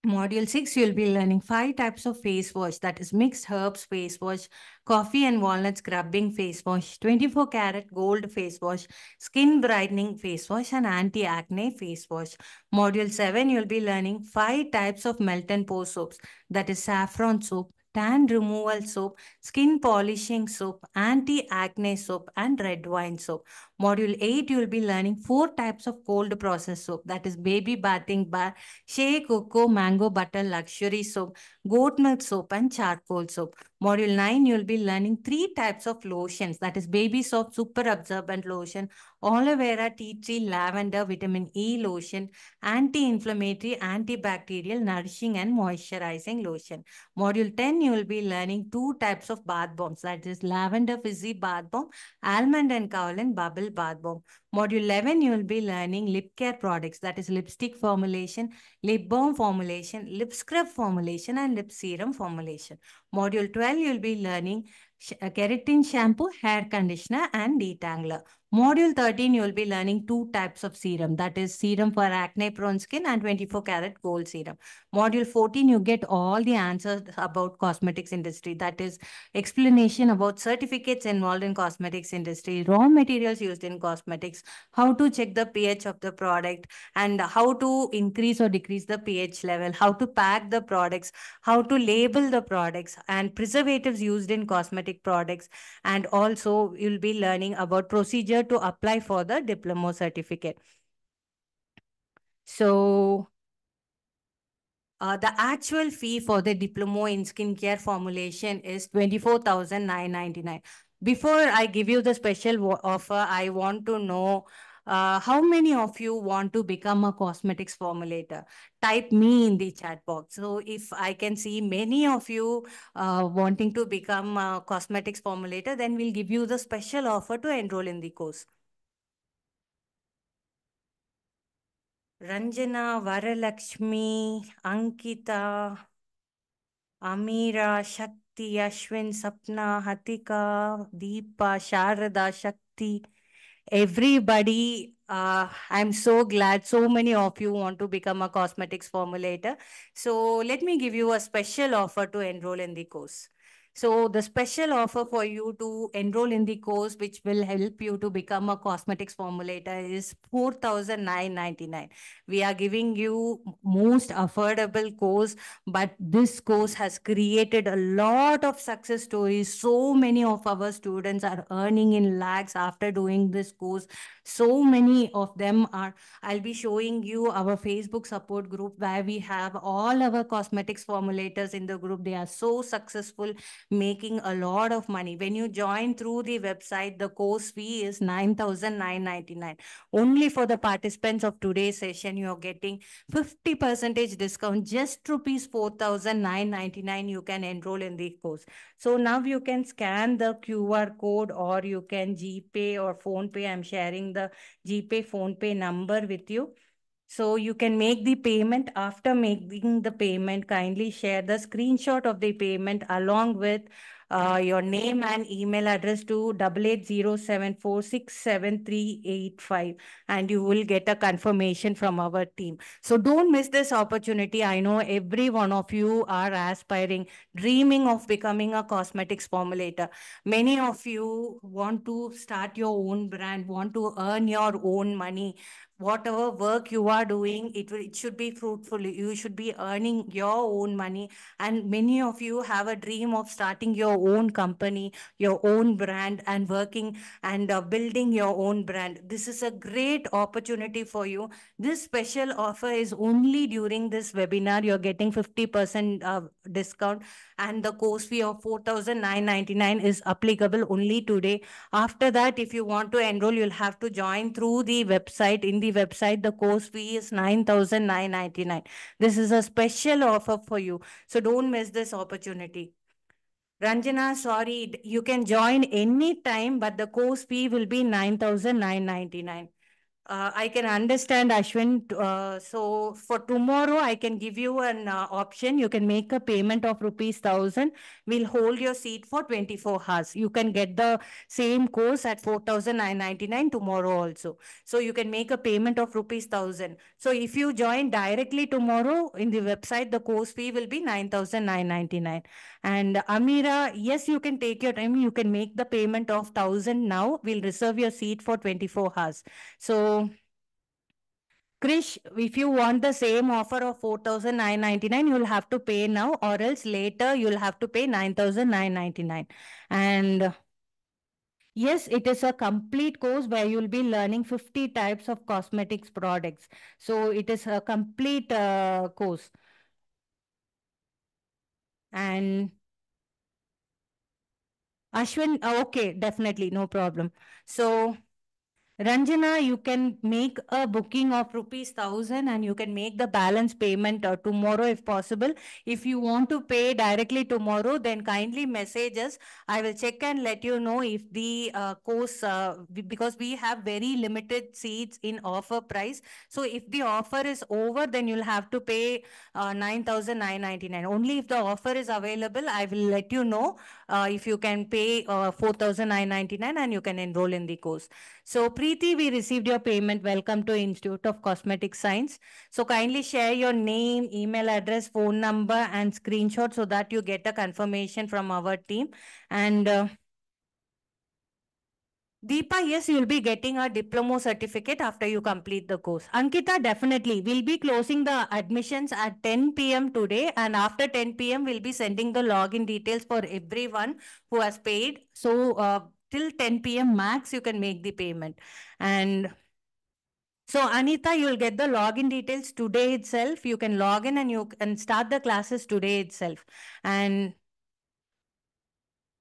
Module 6, you'll be learning five types of face wash, that is mixed herbs face wash, coffee and walnut scrubbing face wash, 24 karat gold face wash, skin brightening face wash, and anti-acne face wash. Module 7, you'll be learning five types of melt and pour soaps, that is saffron soap, tan removal soap, skin polishing soap, anti-acne soap, and red wine soap. Module 8, you will be learning four types of cold process soap. That is baby bathing bar, shea cocoa, mango butter, luxury soap, goat milk soap, and charcoal soap. Module 9, you will be learning three types of lotions. That is baby soap, super absorbent lotion, aloe vera, tea tree, lavender, vitamin E lotion, anti-inflammatory, antibacterial, nourishing, and moisturizing lotion. Module 10, you will be learning two types of of bath bombs, that is lavender fizzy bath bomb, almond and kaolin bubble bath bomb. Module 11, you will be learning lip care products, that is lipstick formulation, lip balm formulation, lip scrub formulation, and lip serum formulation. Module 12, you will be learning uh, keratin shampoo, hair conditioner, and detangler. Module 13, you'll be learning two types of serum. That is serum for acne prone skin and 24 karat gold serum. Module 14, you get all the answers about cosmetics industry. That is explanation about certificates involved in cosmetics industry, raw materials used in cosmetics, how to check the pH of the product and how to increase or decrease the pH level, how to pack the products, how to label the products and preservatives used in cosmetic products. And also you'll be learning about procedures to apply for the diploma certificate. So uh, the actual fee for the diploma in skincare formulation is 24999 Before I give you the special offer, I want to know uh, how many of you want to become a cosmetics formulator? Type me in the chat box. So if I can see many of you uh, wanting to become a cosmetics formulator, then we'll give you the special offer to enroll in the course. Ranjana, Varalakshmi, Ankita, Amira, Shakti, Ashwin, Sapna, Hatika, Deepa, Sharada, Shakti, everybody uh, I'm so glad so many of you want to become a cosmetics formulator. So let me give you a special offer to enroll in the course. So the special offer for you to enroll in the course, which will help you to become a cosmetics formulator is 4,999. We are giving you most affordable course, but this course has created a lot of success stories. So many of our students are earning in lakhs after doing this course. So many of them are, I'll be showing you our Facebook support group where we have all our cosmetics formulators in the group. They are so successful, making a lot of money. When you join through the website, the course fee is 9,999. Only for the participants of today's session, you are getting 50 percentage discount, just rupees 4,999 you can enroll in the course. So now you can scan the QR code or you can GPay or Phone Pay. I'm sharing the GPay, Pay number with you. So you can make the payment. After making the payment, kindly share the screenshot of the payment along with uh, your name and email address to 8807467385 and you will get a confirmation from our team. So don't miss this opportunity. I know every one of you are aspiring, dreaming of becoming a cosmetics formulator. Many of you want to start your own brand, want to earn your own money whatever work you are doing, it, will, it should be fruitful. You should be earning your own money. And many of you have a dream of starting your own company, your own brand, and working and uh, building your own brand. This is a great opportunity for you. This special offer is only during this webinar. You're getting 50% uh, discount, and the course fee of 4999 is applicable only today. After that, if you want to enroll, you'll have to join through the website in the the website, the course fee is 9999 This is a special offer for you. So don't miss this opportunity. Ranjana, sorry, you can join any time, but the course fee will be 9999 uh, I can understand, Ashwin. Uh, so for tomorrow, I can give you an uh, option. You can make a payment of rupees 1000. We'll hold your seat for 24 hours. You can get the same course at 4999 tomorrow also. So you can make a payment of rupees 1000. So if you join directly tomorrow in the website, the course fee will be 9999. And Amira, yes, you can take your time. You can make the payment of 1000 now. We'll reserve your seat for 24 hours. So so, Krish, if you want the same offer of 4999 you'll have to pay now or else later you'll have to pay 9999 And yes, it is a complete course where you'll be learning 50 types of cosmetics products. So it is a complete uh, course. And Ashwin, okay, definitely, no problem. So Ranjana, you can make a booking of rupees 1000 and you can make the balance payment uh, tomorrow if possible. If you want to pay directly tomorrow, then kindly message us. I will check and let you know if the uh, course, uh, because we have very limited seats in offer price. So if the offer is over, then you'll have to pay uh, 9,999. Only if the offer is available, I will let you know uh, if you can pay uh, 4,999 and you can enroll in the course. So please Preeti, we received your payment. Welcome to Institute of Cosmetic Science. So kindly share your name, email address, phone number and screenshot so that you get a confirmation from our team. And uh, Deepa, yes, you'll be getting a diploma certificate after you complete the course. Ankita, definitely. We'll be closing the admissions at 10 p.m. today. And after 10 p.m., we'll be sending the login details for everyone who has paid. So uh, till 10 p.m. max, you can make the payment. And so Anita, you'll get the login details today itself. You can log in and you can start the classes today itself. And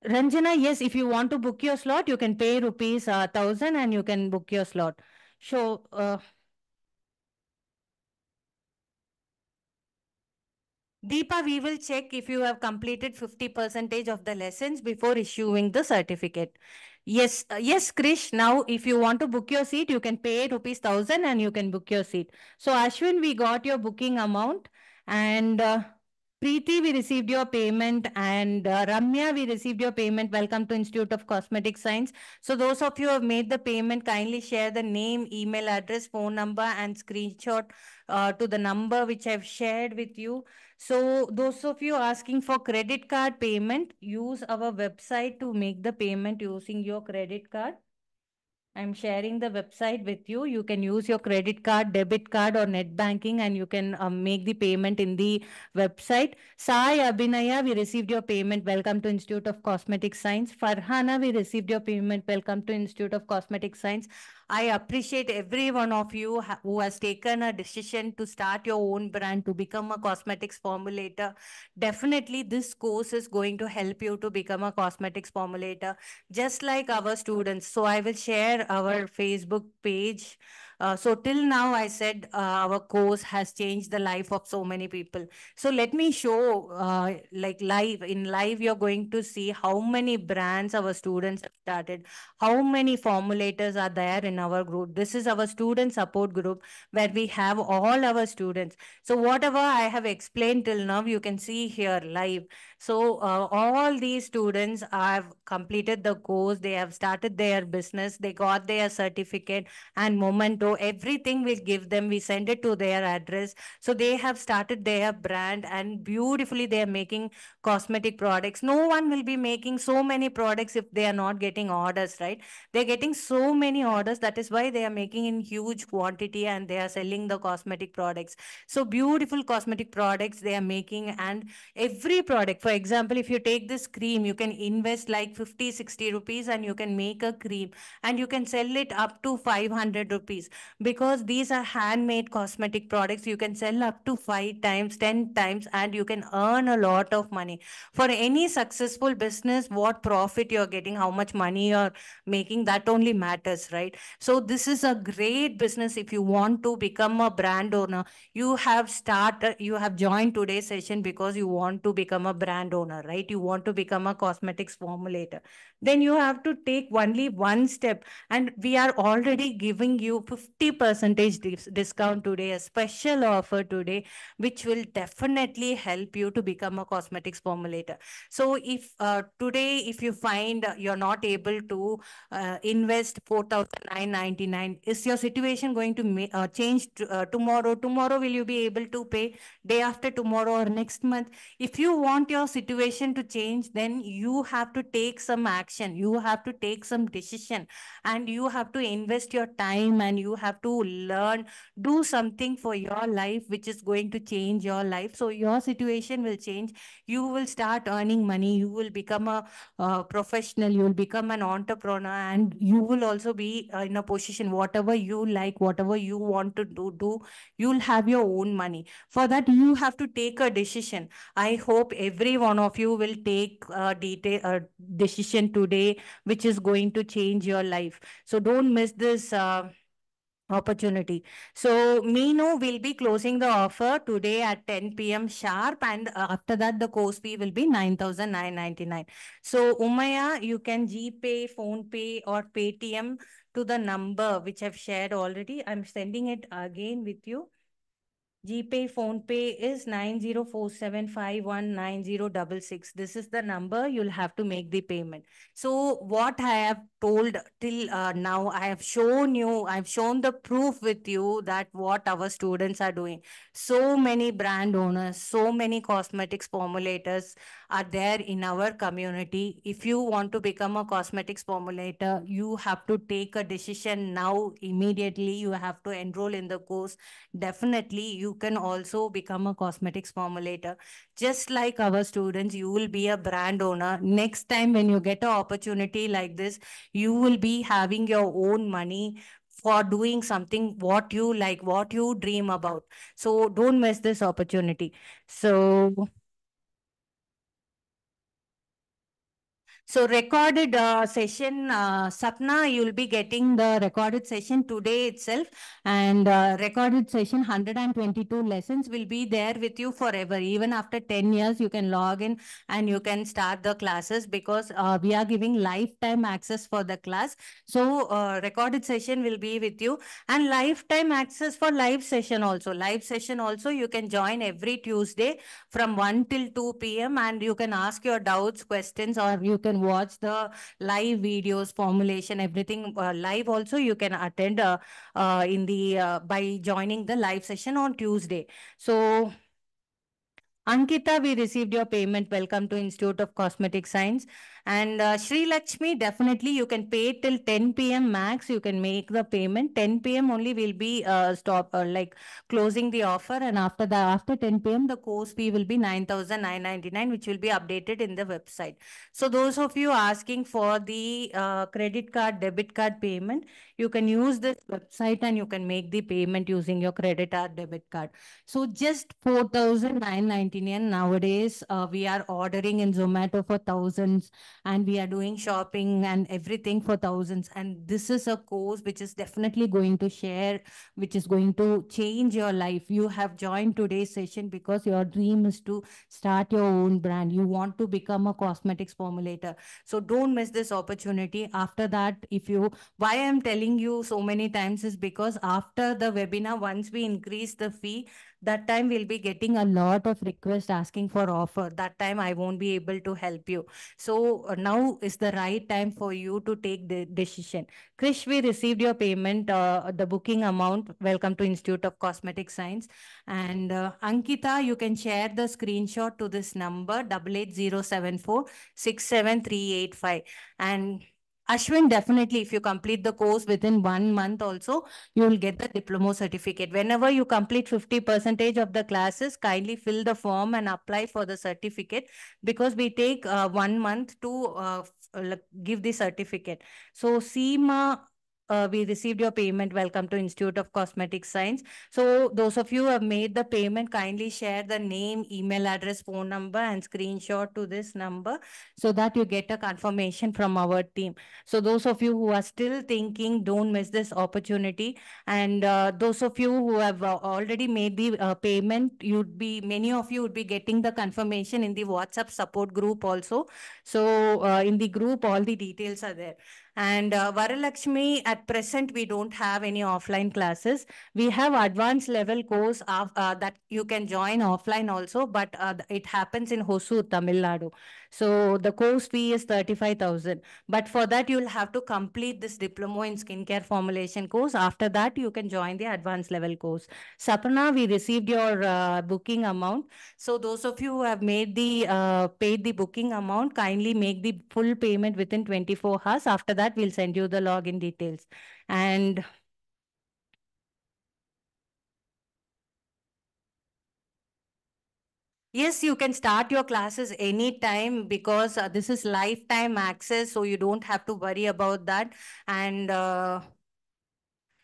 Ranjana, yes, if you want to book your slot, you can pay rupees uh, 1,000 and you can book your slot. So, uh, Deepa, we will check if you have completed 50% of the lessons before issuing the certificate. Yes, uh, yes, Krish. Now, if you want to book your seat, you can pay rupees 1000 and you can book your seat. So, Ashwin, we got your booking amount and uh, Preeti, we received your payment and uh, Ramya, we received your payment. Welcome to Institute of Cosmetic Science. So those of you who have made the payment, kindly share the name, email address, phone number and screenshot uh, to the number which I've shared with you. So those of you asking for credit card payment, use our website to make the payment using your credit card. I'm sharing the website with you. You can use your credit card, debit card or net banking and you can um, make the payment in the website. Sai Abhinaya, we received your payment. Welcome to Institute of Cosmetic Science. Farhana, we received your payment. Welcome to Institute of Cosmetic Science. I appreciate every one of you who has taken a decision to start your own brand, to become a cosmetics formulator. Definitely, this course is going to help you to become a cosmetics formulator, just like our students. So I will share our Facebook page. Uh, so till now, I said uh, our course has changed the life of so many people. So let me show uh, like live. In live, you're going to see how many brands our students have started, how many formulators are there in our group. This is our student support group where we have all our students. So whatever I have explained till now, you can see here live. So uh, all these students have completed the course, they have started their business, they got their certificate and memento, everything we give them, we send it to their address. So they have started their brand and beautifully they are making cosmetic products. No one will be making so many products if they are not getting orders, right? They're getting so many orders. That is why they are making in huge quantity and they are selling the cosmetic products. So beautiful cosmetic products they are making and every product for example, if you take this cream, you can invest like 50, 60 rupees and you can make a cream and you can sell it up to 500 rupees because these are handmade cosmetic products. You can sell up to five times, 10 times, and you can earn a lot of money. For any successful business, what profit you're getting, how much money you're making, that only matters, right? So this is a great business if you want to become a brand owner. You have started, you have joined today's session because you want to become a brand brand owner, right? You want to become a cosmetics formulator. Then you have to take only one step. And we are already giving you 50% discount today, a special offer today, which will definitely help you to become a cosmetics formulator. So if uh, today, if you find you're not able to uh, invest 4,999, is your situation going to uh, change uh, tomorrow? Tomorrow, will you be able to pay day after tomorrow or next month? If you want your situation to change then you have to take some action you have to take some decision and you have to invest your time and you have to learn do something for your life which is going to change your life so your situation will change you will start earning money you will become a professional you will become an entrepreneur and you will also be in a position whatever you like whatever you want to do do you'll have your own money for that you have to take a decision i hope every one of you will take a detail a decision today which is going to change your life so don't miss this uh, opportunity. So Mino will be closing the offer today at 10 p.m. sharp and uh, after that the course fee will be 9,999. So Umaya, you can GPay, Pay, or Paytm to the number which I've shared already. I'm sending it again with you. GPay, Pay is 9047519066. This is the number you'll have to make the payment. So what I have told till uh, now, I have shown you, I've shown the proof with you that what our students are doing. So many brand owners, so many cosmetics formulators are there in our community. If you want to become a cosmetics formulator, you have to take a decision now immediately. You have to enroll in the course. Definitely you you can also become a cosmetics formulator. Just like our students, you will be a brand owner. Next time when you get an opportunity like this, you will be having your own money for doing something what you like, what you dream about. So don't miss this opportunity. So So recorded uh, session, uh, Sapna, you'll be getting the recorded session today itself and uh, recorded session 122 lessons will be there with you forever. Even after 10 years, you can log in and you can start the classes because uh, we are giving lifetime access for the class. So uh, recorded session will be with you and lifetime access for live session also. Live session also, you can join every Tuesday from 1 till 2 p.m. and you can ask your doubts, questions or you can can watch the live videos, formulation, everything uh, live. Also, you can attend uh, uh, in the uh, by joining the live session on Tuesday. So. Ankita, we received your payment. Welcome to Institute of Cosmetic Science. And uh, Sri Lakshmi, definitely you can pay till 10 p.m. max. You can make the payment. 10 p.m. only will be uh, stop uh, like closing the offer. And after that, after 10 p.m., the course fee will be 9,999, which will be updated in the website. So those of you asking for the uh, credit card, debit card payment, you can use this website and you can make the payment using your credit or debit card. So just 4,999 nowadays, uh, we are ordering in Zomato for thousands and we are doing shopping and everything for thousands. And this is a course which is definitely going to share, which is going to change your life. You have joined today's session because your dream is to start your own brand. You want to become a cosmetics formulator. So don't miss this opportunity. After that, if you, why I'm telling you so many times is because after the webinar, once we increase the fee, that time we'll be getting a lot of requests asking for offer that time i won't be able to help you so uh, now is the right time for you to take the decision krish we received your payment uh, the booking amount welcome to institute of cosmetic science and uh, ankita you can share the screenshot to this number 88074 67385 and Ashwin, definitely, if you complete the course within one month also, you will get the diploma certificate. Whenever you complete 50% of the classes, kindly fill the form and apply for the certificate because we take uh, one month to uh, give the certificate. So SEMA uh, we received your payment. Welcome to Institute of Cosmetic Science. So those of you who have made the payment, kindly share the name, email address, phone number and screenshot to this number so that you get a confirmation from our team. So those of you who are still thinking, don't miss this opportunity. And uh, those of you who have uh, already made the uh, payment, you'd be, many of you would be getting the confirmation in the WhatsApp support group also. So uh, in the group, all the details are there. And uh, Varalakshmi, at present, we don't have any offline classes. We have advanced level course of, uh, that you can join offline also, but uh, it happens in Hosur, Tamil Nadu. So the course fee is 35,000. But for that, you'll have to complete this diploma in skincare formulation course. After that, you can join the advanced level course. Sapna, we received your uh, booking amount. So those of you who have made the uh, paid the booking amount, kindly make the full payment within 24 hours. After that, we'll send you the login details. And Yes, you can start your classes anytime because uh, this is lifetime access, so you don't have to worry about that. And uh,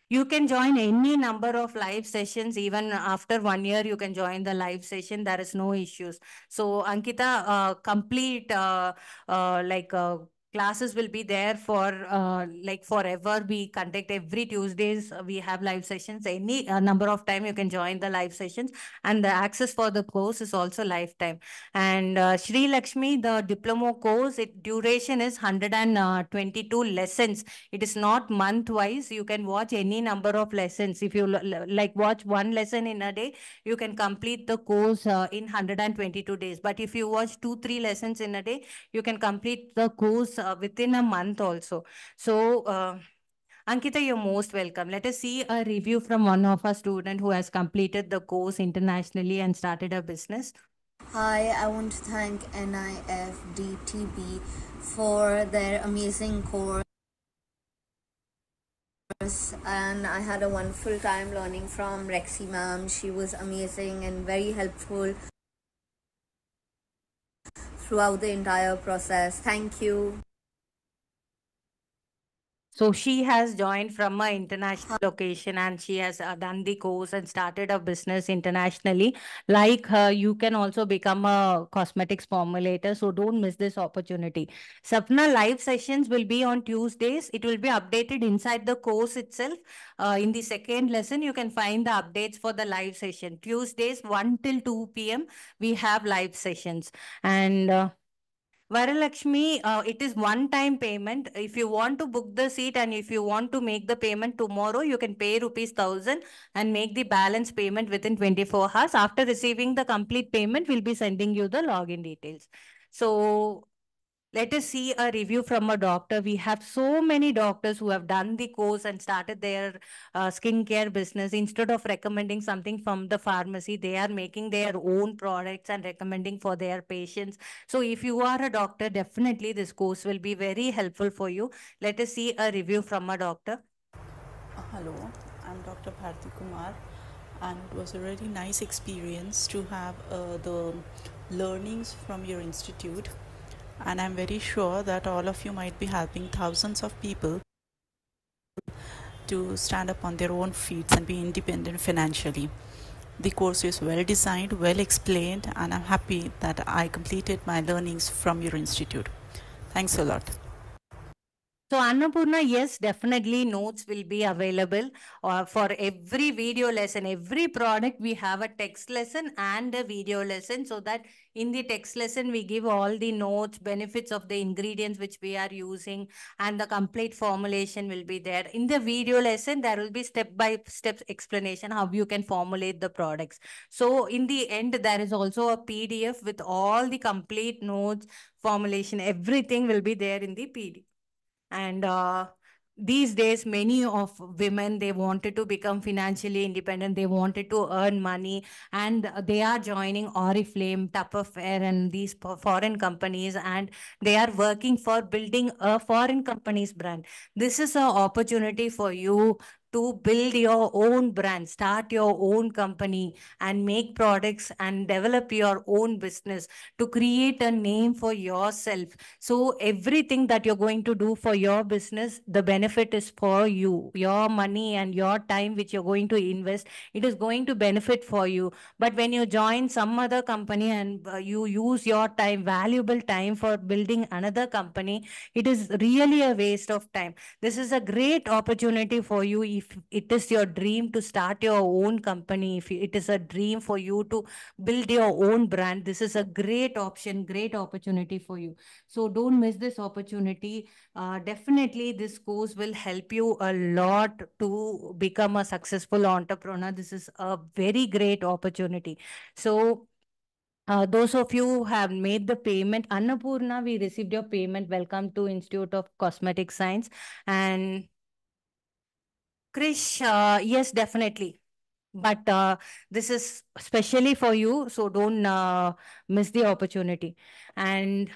you can join any number of live sessions. Even after one year, you can join the live session. There is no issues. So Ankita, uh, complete uh, uh, like uh, classes will be there for uh, like forever. We conduct every Tuesdays. Uh, we have live sessions. Any uh, number of time you can join the live sessions and the access for the course is also lifetime. And uh, Sri Lakshmi, the diploma course, it duration is 122 uh, lessons. It is not month wise. You can watch any number of lessons. If you like watch one lesson in a day, you can complete the course uh, in 122 days. But if you watch two, three lessons in a day, you can complete the course uh, within a month also. So, uh, Ankita, you're most welcome. Let us see a review from one of our student who has completed the course internationally and started a business. Hi, I want to thank NIFDTB for their amazing course and I had a wonderful time learning from Rexy ma'am. She was amazing and very helpful throughout the entire process. Thank you. So she has joined from a international location and she has uh, done the course and started a business internationally. Like her, you can also become a cosmetics formulator. So don't miss this opportunity. Sapna live sessions will be on Tuesdays. It will be updated inside the course itself. Uh, in the second lesson, you can find the updates for the live session. Tuesdays 1 till 2 p.m. We have live sessions. And... Uh, Varalakshmi, uh, it is one-time payment. If you want to book the seat and if you want to make the payment tomorrow, you can pay rupees 1000 and make the balance payment within 24 hours. After receiving the complete payment, we'll be sending you the login details. So let us see a review from a doctor. We have so many doctors who have done the course and started their uh, skincare business. Instead of recommending something from the pharmacy, they are making their own products and recommending for their patients. So if you are a doctor, definitely this course will be very helpful for you. Let us see a review from a doctor. Uh, hello, I'm Dr. Bharti Kumar and it was a really nice experience to have uh, the learnings from your institute and I'm very sure that all of you might be helping thousands of people to stand up on their own feet and be independent financially. The course is well designed, well explained, and I'm happy that I completed my learnings from your institute. Thanks a lot. So Annapurna, yes, definitely notes will be available uh, for every video lesson. Every product, we have a text lesson and a video lesson so that in the text lesson, we give all the notes, benefits of the ingredients which we are using and the complete formulation will be there. In the video lesson, there will be step-by-step -step explanation how you can formulate the products. So in the end, there is also a PDF with all the complete notes, formulation, everything will be there in the PDF. And uh, these days, many of women, they wanted to become financially independent. They wanted to earn money and they are joining Oriflame, Tupperware and these foreign companies and they are working for building a foreign company's brand. This is an opportunity for you to build your own brand, start your own company and make products and develop your own business to create a name for yourself. So everything that you're going to do for your business, the benefit is for you. Your money and your time which you're going to invest, it is going to benefit for you. But when you join some other company and uh, you use your time, valuable time for building another company, it is really a waste of time. This is a great opportunity for you if it is your dream to start your own company, if it is a dream for you to build your own brand, this is a great option, great opportunity for you. So don't miss this opportunity. Uh, definitely, this course will help you a lot to become a successful entrepreneur. This is a very great opportunity. So uh, those of you who have made the payment, Annapurna, we received your payment. Welcome to Institute of Cosmetic Science. And Krish, uh, yes, definitely. But uh, this is especially for you, so don't uh, miss the opportunity. And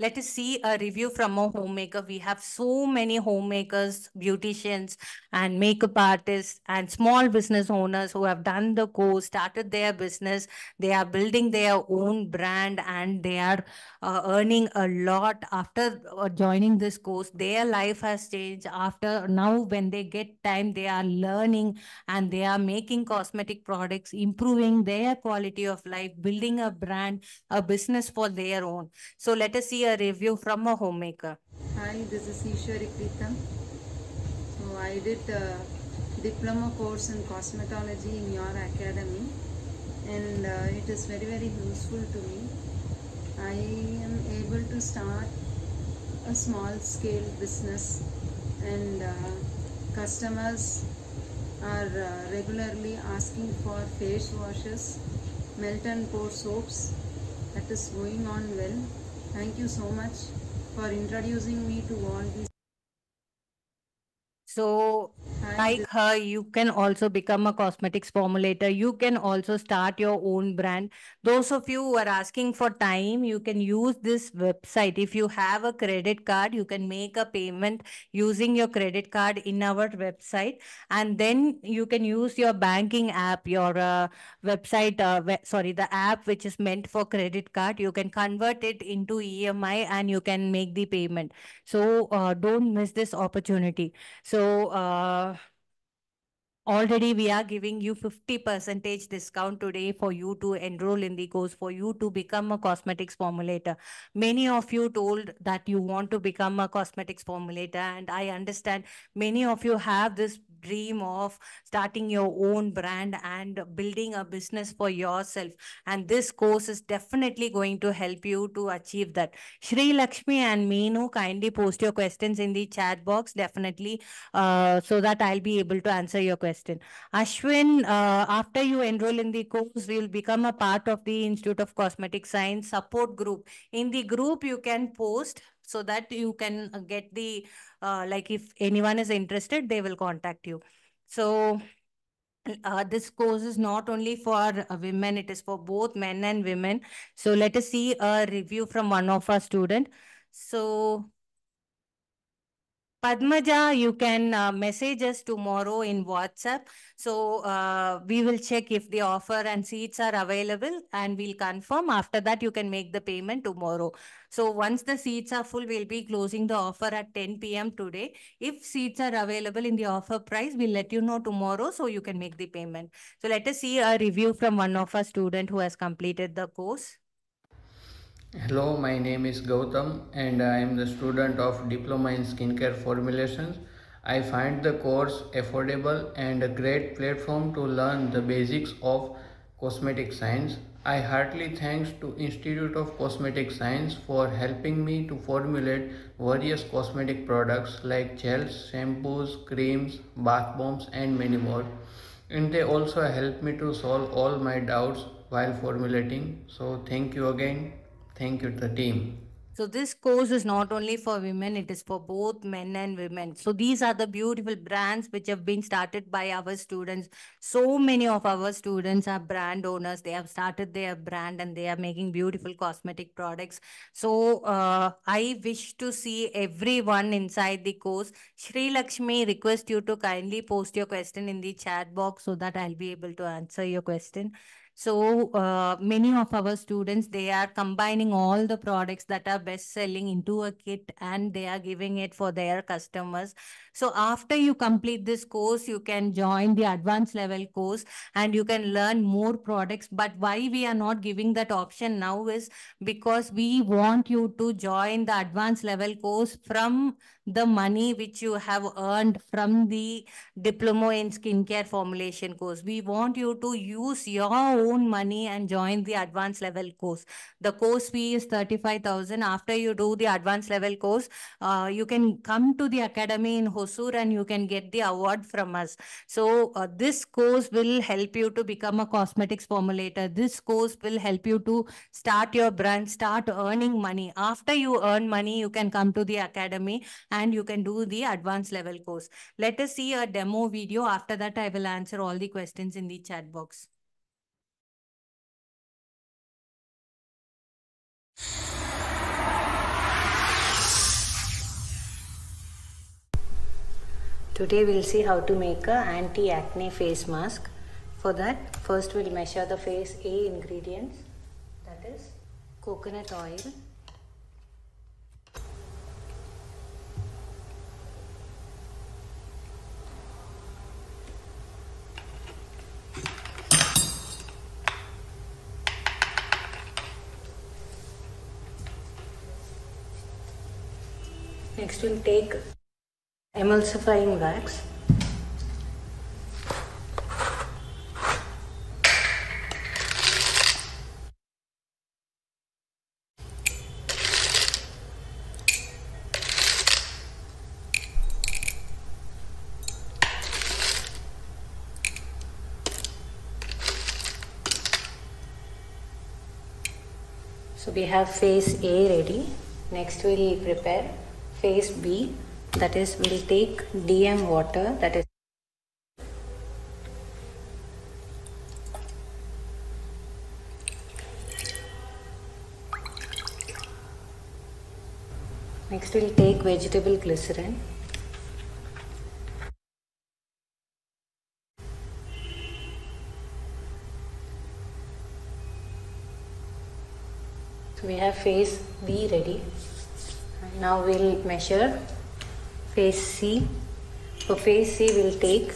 let us see a review from a homemaker. We have so many homemakers, beauticians, and makeup artists, and small business owners who have done the course, started their business. They are building their own brand, and they are uh, earning a lot after uh, joining this course. Their life has changed. After now, when they get time, they are learning and they are making cosmetic products, improving their quality of life, building a brand, a business for their own. So let us see a review from a homemaker. Hi, this is Ishwari Preeta. So I did a diploma course in cosmetology in your academy and uh, it is very very useful to me. I am able to start a small scale business and uh, customers are uh, regularly asking for face washes, melt and pour soaps that is going on well Thank you so much for introducing me to all these. So, like her, you can also become a cosmetics formulator. You can also start your own brand. Those of you who are asking for time, you can use this website. If you have a credit card, you can make a payment using your credit card in our website. And then you can use your banking app, your uh, website, uh, we sorry, the app which is meant for credit card. You can convert it into EMI and you can make the payment. So uh, don't miss this opportunity. So, uh, already we are giving you 50 percentage discount today for you to enroll in the course for you to become a cosmetics formulator many of you told that you want to become a cosmetics formulator and i understand many of you have this dream of starting your own brand and building a business for yourself. And this course is definitely going to help you to achieve that. Shri Lakshmi and Meenu, kindly post your questions in the chat box, definitely, uh, so that I'll be able to answer your question. Ashwin, uh, after you enroll in the course, you'll become a part of the Institute of Cosmetic Science support group. In the group, you can post so that you can get the uh, like if anyone is interested they will contact you so uh, this course is not only for uh, women it is for both men and women so let us see a review from one of our student so Padmaja, you can uh, message us tomorrow in WhatsApp. So uh, we will check if the offer and seats are available and we'll confirm. After that, you can make the payment tomorrow. So once the seats are full, we'll be closing the offer at 10 p.m. today. If seats are available in the offer price, we'll let you know tomorrow so you can make the payment. So let us see a review from one of our student who has completed the course. Hello, my name is Gautam and I am the student of Diploma in Skincare Formulations. I find the course affordable and a great platform to learn the basics of cosmetic science. I heartily thanks to Institute of Cosmetic Science for helping me to formulate various cosmetic products like gels, shampoos, creams, bath bombs and many more. And they also help me to solve all my doubts while formulating. So thank you again. Thank you to the team. So this course is not only for women, it is for both men and women. So these are the beautiful brands which have been started by our students. So many of our students are brand owners. They have started their brand and they are making beautiful cosmetic products. So uh, I wish to see everyone inside the course. Sri Lakshmi, request you to kindly post your question in the chat box so that I'll be able to answer your question. So uh, many of our students, they are combining all the products that are best selling into a kit and they are giving it for their customers so after you complete this course, you can join the advanced level course and you can learn more products. But why we are not giving that option now is because we want you to join the advanced level course from the money which you have earned from the diploma in skincare formulation course. We want you to use your own money and join the advanced level course. The course fee is 35,000. After you do the advanced level course, uh, you can come to the academy in Hosur and you can get the award from us. So uh, this course will help you to become a cosmetics formulator. This course will help you to start your brand, start earning money. After you earn money, you can come to the academy and you can do the advanced level course. Let us see a demo video. After that, I will answer all the questions in the chat box. Today we'll see how to make a anti-acne face mask. For that, first we'll measure the face A ingredients that is coconut oil, Next we'll take emulsifying wax So we have phase A ready. Next we will prepare phase B that is we'll take dm water that is next we'll take vegetable glycerin so we have phase B ready now we'll measure phase C. so phase C will take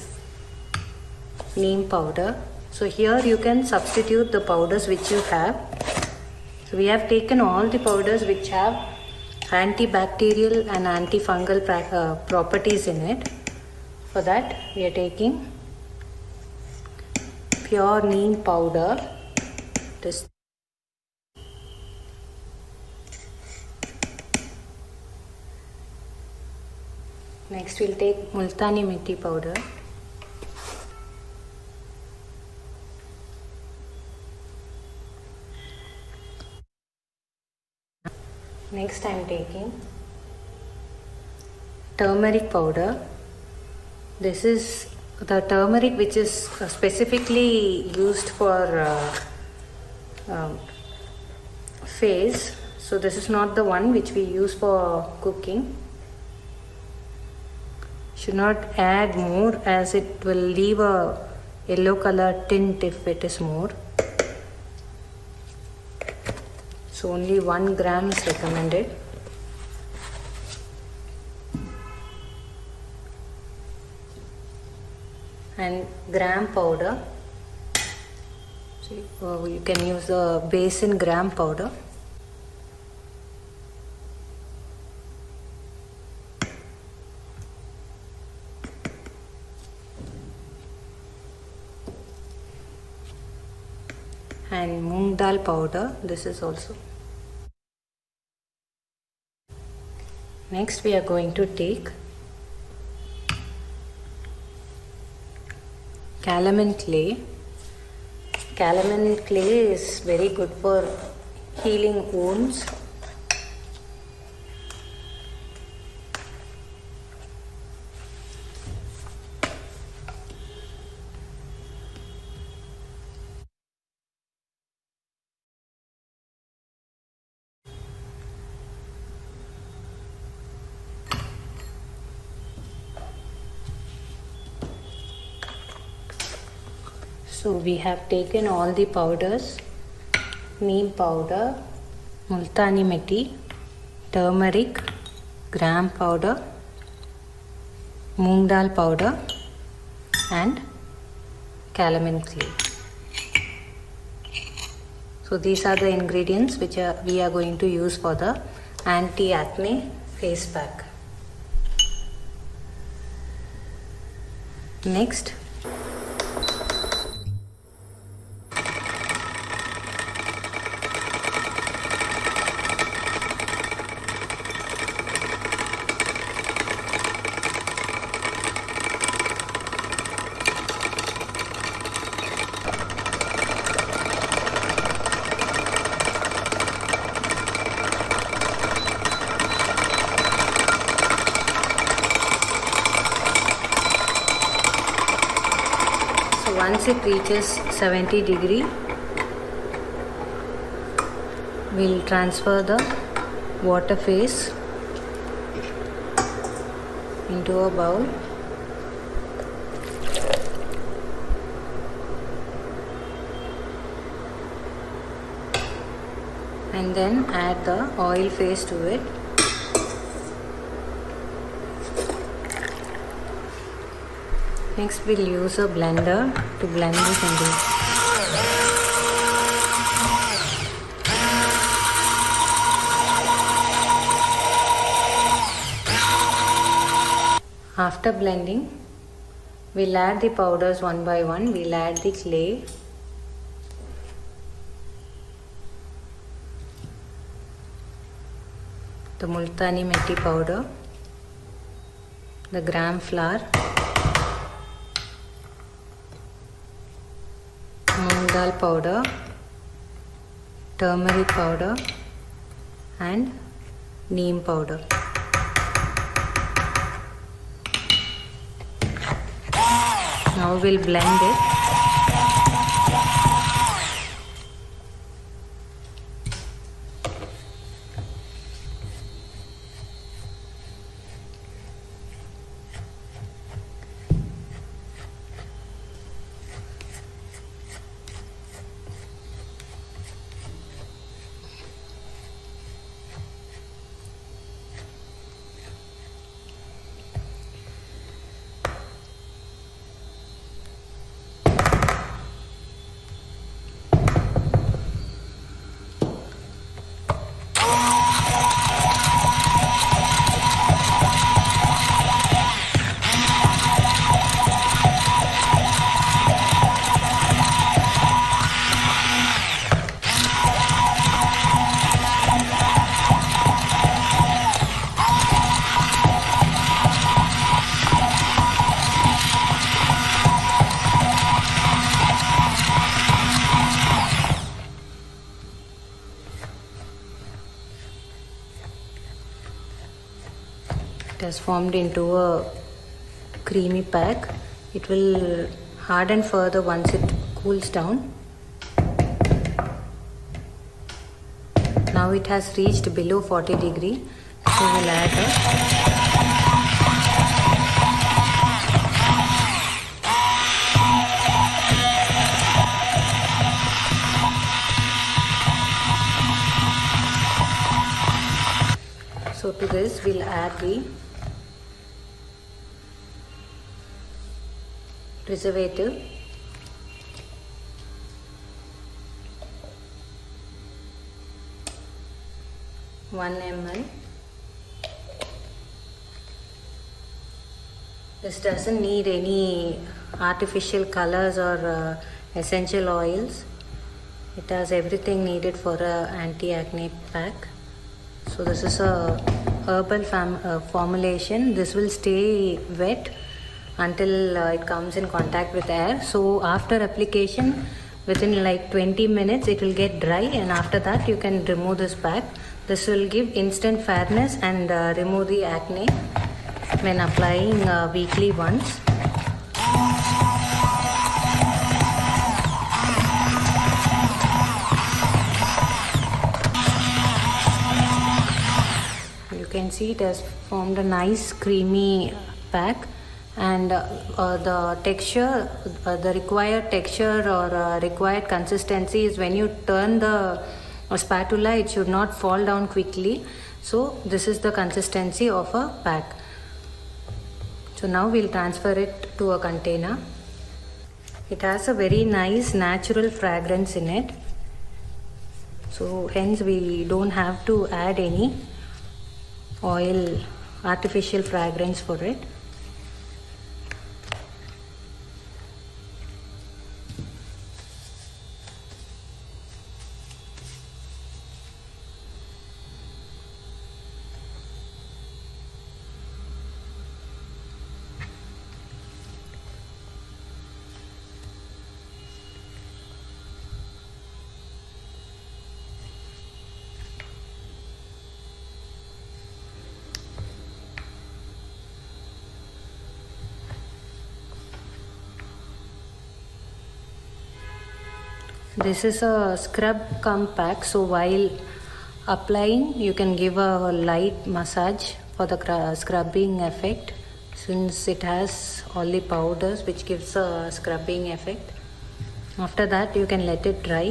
neem powder. So here you can substitute the powders which you have. So we have taken all the powders which have antibacterial and antifungal uh, properties in it. For that we are taking pure neem powder. This. Next we'll take multani Mitti powder. Next I am taking turmeric powder. This is the turmeric which is uh, specifically used for uh, um, face. So this is not the one which we use for cooking should not add more as it will leave a yellow color tint if it is more so only 1 gram is recommended and gram powder so uh, you can use base basin gram powder and moong dal powder this is also next we are going to take calamine clay calamine clay is very good for healing wounds so we have taken all the powders neem powder multani metti turmeric gram powder moong dal powder and calamine leaves so these are the ingredients which are, we are going to use for the anti acne face pack next reaches 70 degree we'll transfer the water phase into a bowl and then add the oil phase to it Next we'll use a blender to blend this and After blending, we'll add the powders one by one. We'll add the clay. The multani methi powder. The gram flour. dal powder, turmeric powder and neem powder. Now we'll blend it. formed into a creamy pack. It will harden further once it cools down. Now it has reached below 40 degree. So we'll add So to this we'll add the preservative. One ml. This doesn't need any artificial colors or uh, essential oils. It has everything needed for a anti-acne pack. So this is a herbal uh, formulation. This will stay wet until uh, it comes in contact with air so after application within like 20 minutes it will get dry and after that you can remove this pack. this will give instant fairness and uh, remove the acne when applying uh, weekly once you can see it has formed a nice creamy pack and uh, uh, the texture uh, the required texture or required consistency is when you turn the spatula it should not fall down quickly so this is the consistency of a pack so now we'll transfer it to a container it has a very nice natural fragrance in it so hence we don't have to add any oil artificial fragrance for it this is a scrub compact so while applying you can give a light massage for the scrubbing effect since it has only powders which gives a scrubbing effect after that you can let it dry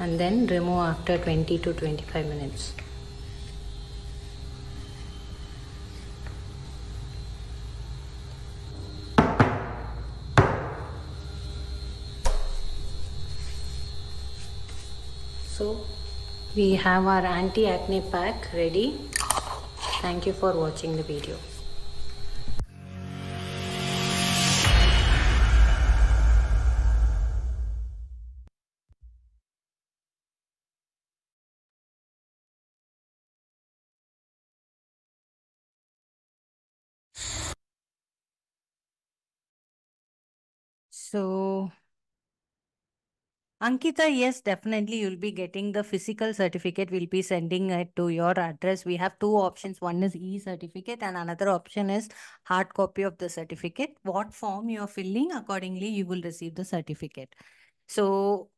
and then remove after 20 to 25 minutes We have our anti-acne pack ready. Thank you for watching the video. Ankita, yes, definitely you'll be getting the physical certificate. We'll be sending it to your address. We have two options. One is e-certificate and another option is hard copy of the certificate. What form you're filling, accordingly, you will receive the certificate. So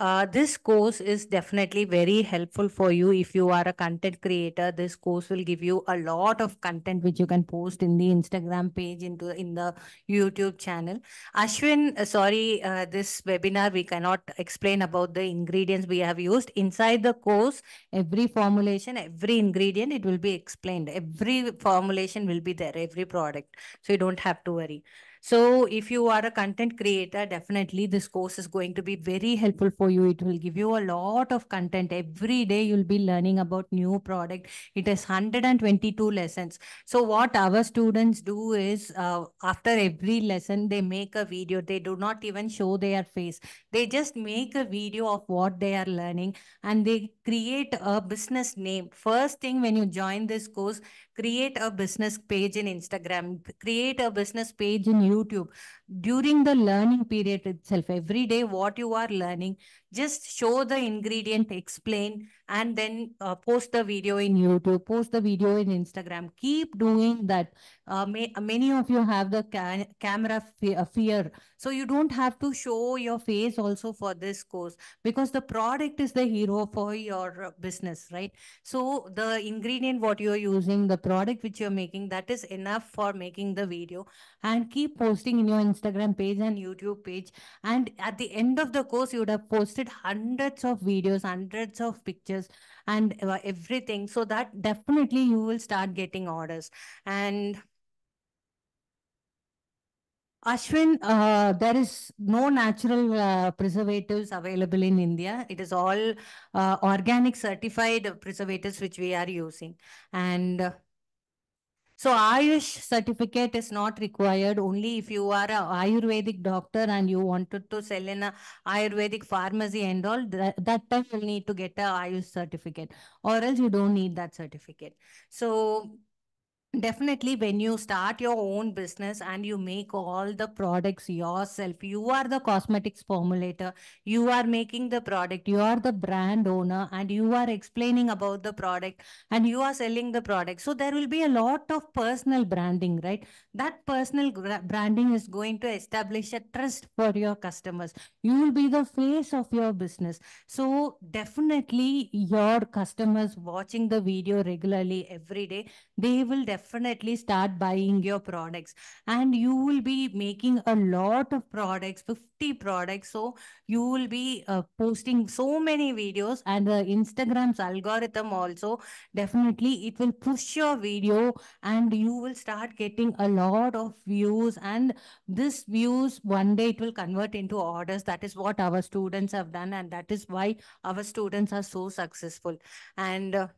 uh, this course is definitely very helpful for you if you are a content creator this course will give you a lot of content which you can post in the instagram page into in the youtube channel ashwin uh, sorry uh, this webinar we cannot explain about the ingredients we have used inside the course every formulation every ingredient it will be explained every formulation will be there every product so you don't have to worry so if you are a content creator, definitely this course is going to be very helpful for you. It will give you a lot of content. Every day you'll be learning about new product. It has 122 lessons. So what our students do is uh, after every lesson, they make a video. They do not even show their face. They just make a video of what they are learning and they create a business name. First thing when you join this course, create a business page in Instagram, create a business page in YouTube. During the learning period itself, every day, what you are learning, just show the ingredient, explain, and then uh, post the video in YouTube, post the video in Instagram. Keep doing that. Uh, may, uh, many of you have the ca camera uh, fear. So you don't have to show your face also for this course because the product is the hero for your business, right? So the ingredient what you're using, the product which you're making, that is enough for making the video and keep posting in your Instagram page and YouTube page. And at the end of the course, you would have posted hundreds of videos, hundreds of pictures and everything. So that definitely you will start getting orders. And Ashwin, uh, there is no natural uh, preservatives available in India. It is all uh, organic certified preservatives which we are using. And so Ayush certificate is not required only if you are a Ayurvedic doctor and you wanted to sell in a Ayurvedic pharmacy and all, that, that time you'll need to get a Ayush certificate or else you don't need that certificate. So definitely when you start your own business and you make all the products yourself you are the cosmetics formulator you are making the product you are the brand owner and you are explaining about the product and you are selling the product so there will be a lot of personal branding right that personal branding is going to establish a trust for your customers you will be the face of your business so definitely your customers watching the video regularly every day they will definitely definitely start buying your products and you will be making a lot of products 50 products so you will be uh, posting so many videos and the instagram's algorithm also definitely it will push your video and you will start getting a lot of views and this views one day it will convert into orders that is what our students have done and that is why our students are so successful and uh,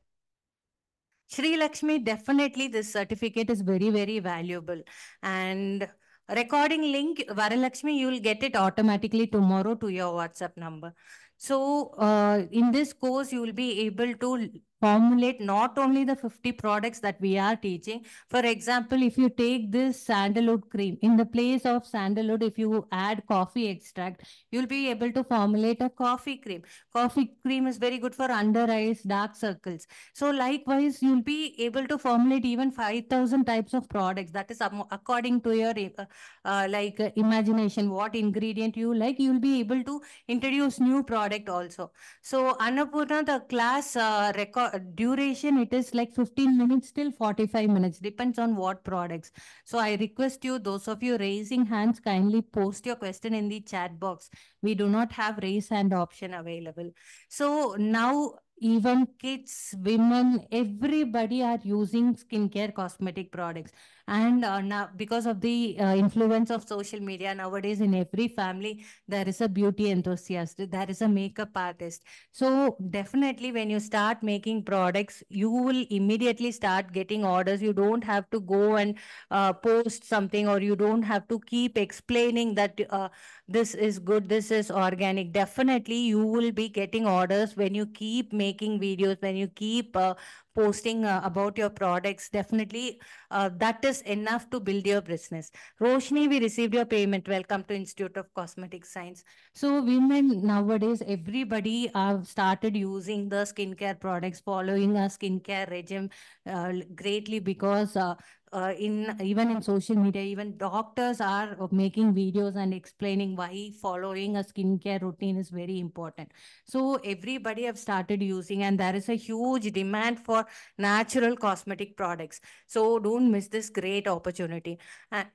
Sri Lakshmi, definitely this certificate is very, very valuable. And recording link, Varalakshmi, you will get it automatically tomorrow to your WhatsApp number. So uh, in this course, you will be able to formulate not only the 50 products that we are teaching. For example, if you take this sandalwood cream, in the place of sandalwood, if you add coffee extract, you'll be able to formulate a coffee cream. Coffee cream is very good for under eyes, dark circles. So likewise, you'll be able to formulate even 5,000 types of products. That is according to your uh, uh, like uh, imagination, what ingredient you like, you'll be able to introduce new product also. So Annapurna, the class uh, record uh, duration, it is like 15 minutes till 45 minutes, depends on what products. So I request you, those of you raising hands, kindly post your question in the chat box. We do not have raise hand option available. So now even kids, women, everybody are using skincare cosmetic products. And uh, now, because of the uh, influence of social media nowadays, in every family, there is a beauty enthusiast, there is a makeup artist. So definitely when you start making products, you will immediately start getting orders. You don't have to go and uh, post something or you don't have to keep explaining that uh, this is good, this is organic. Definitely you will be getting orders when you keep making videos, when you keep uh, posting uh, about your products, definitely uh, that is enough to build your business. Roshni, we received your payment. Welcome to Institute of Cosmetic Science. So women nowadays, everybody have started using the skincare products, following a skincare regime uh, greatly because uh, uh, in even in social media, even doctors are making videos and explaining why following a skincare routine is very important. So everybody have started using, and there is a huge demand for natural cosmetic products. So don't miss this great opportunity. And,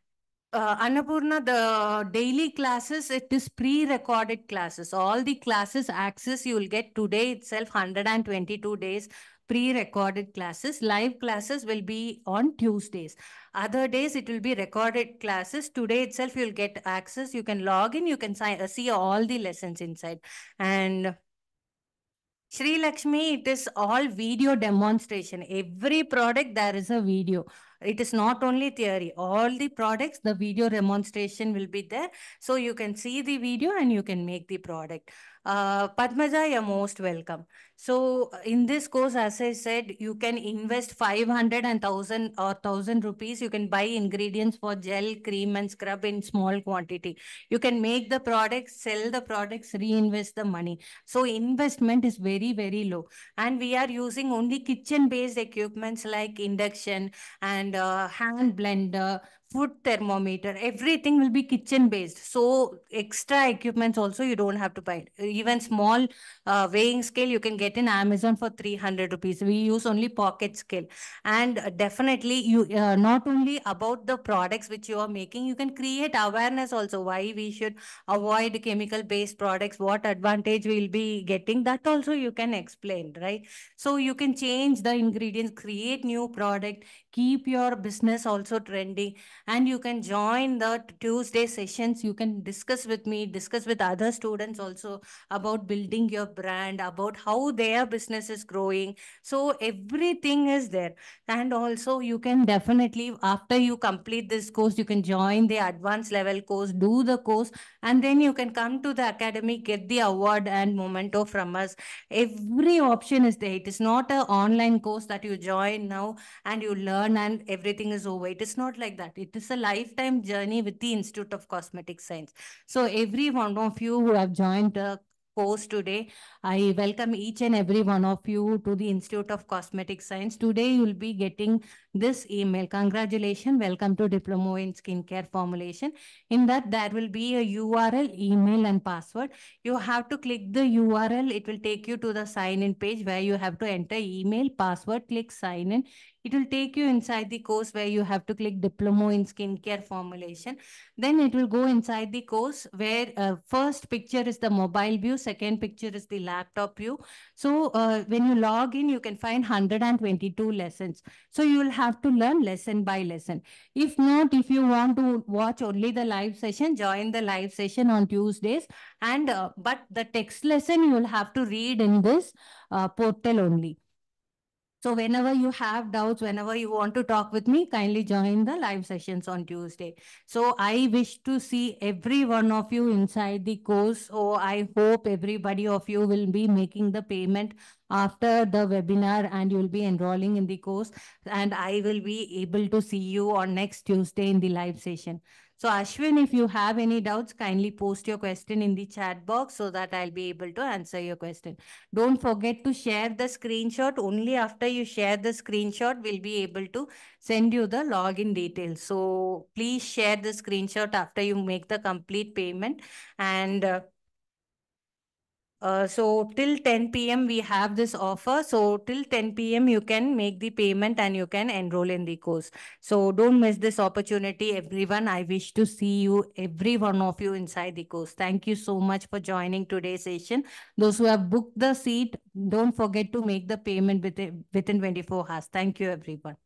uh, Annapurna, the daily classes, it is pre-recorded classes. All the classes access you will get today itself, 122 days pre-recorded classes. Live classes will be on Tuesdays. Other days, it will be recorded classes. Today itself, you'll get access. You can log in. You can uh, see all the lessons inside. And Sri Lakshmi, it is all video demonstration. Every product, there is a video. It is not only theory. All the products, the video demonstration will be there. So you can see the video and you can make the product. Uh, Padmaja, you're most welcome. So uh, in this course, as I said, you can invest 500 and 1000 or uh, 1000 rupees. You can buy ingredients for gel, cream and scrub in small quantity. You can make the products, sell the products, reinvest the money. So investment is very, very low. And we are using only kitchen based equipments like induction and uh, hand blender, food thermometer everything will be kitchen based so extra equipments also you don't have to buy even small uh, weighing scale you can get in Amazon for 300 rupees. We use only pocket scale. And definitely you uh, not only about the products which you are making, you can create awareness also why we should avoid chemical based products, what advantage we will be getting. That also you can explain, right? So you can change the ingredients, create new product, keep your business also trending and you can join the Tuesday sessions. You can discuss with me, discuss with other students also about building your brand, about how their business is growing. So everything is there. And also you can definitely, after you complete this course, you can join the advanced level course, do the course, and then you can come to the academy, get the award and memento from us. Every option is there. It is not an online course that you join now and you learn and everything is over. It is not like that. It is a lifetime journey with the Institute of Cosmetic Science. So every one of you who have joined the course today. I welcome each and every one of you to the Institute of Cosmetic Science. Today you will be getting this email. Congratulations, welcome to Diploma in Skincare Formulation. In that there will be a URL, email and password. You have to click the URL. It will take you to the sign in page where you have to enter email, password, click sign in. It will take you inside the course where you have to click Diploma in Skincare Formulation. Then it will go inside the course where uh, first picture is the mobile view, second picture is the laptop view. So uh, when you log in, you can find 122 lessons. So you will have to learn lesson by lesson. If not, if you want to watch only the live session, join the live session on Tuesdays. And uh, but the text lesson you will have to read in this uh, portal only. So whenever you have doubts, whenever you want to talk with me, kindly join the live sessions on Tuesday. So I wish to see every one of you inside the course. So I hope everybody of you will be making the payment after the webinar and you'll be enrolling in the course. And I will be able to see you on next Tuesday in the live session. So Ashwin, if you have any doubts, kindly post your question in the chat box so that I'll be able to answer your question. Don't forget to share the screenshot. Only after you share the screenshot, we'll be able to send you the login details. So please share the screenshot after you make the complete payment and uh, uh, so till 10 p.m. we have this offer. So till 10 p.m. you can make the payment and you can enroll in the course. So don't miss this opportunity, everyone. I wish to see you, every one of you inside the course. Thank you so much for joining today's session. Those who have booked the seat, don't forget to make the payment within, within 24 hours. Thank you, everyone.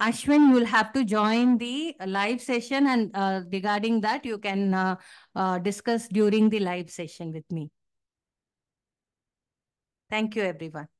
Ashwin, you'll have to join the live session and uh, regarding that, you can uh, uh, discuss during the live session with me. Thank you, everyone.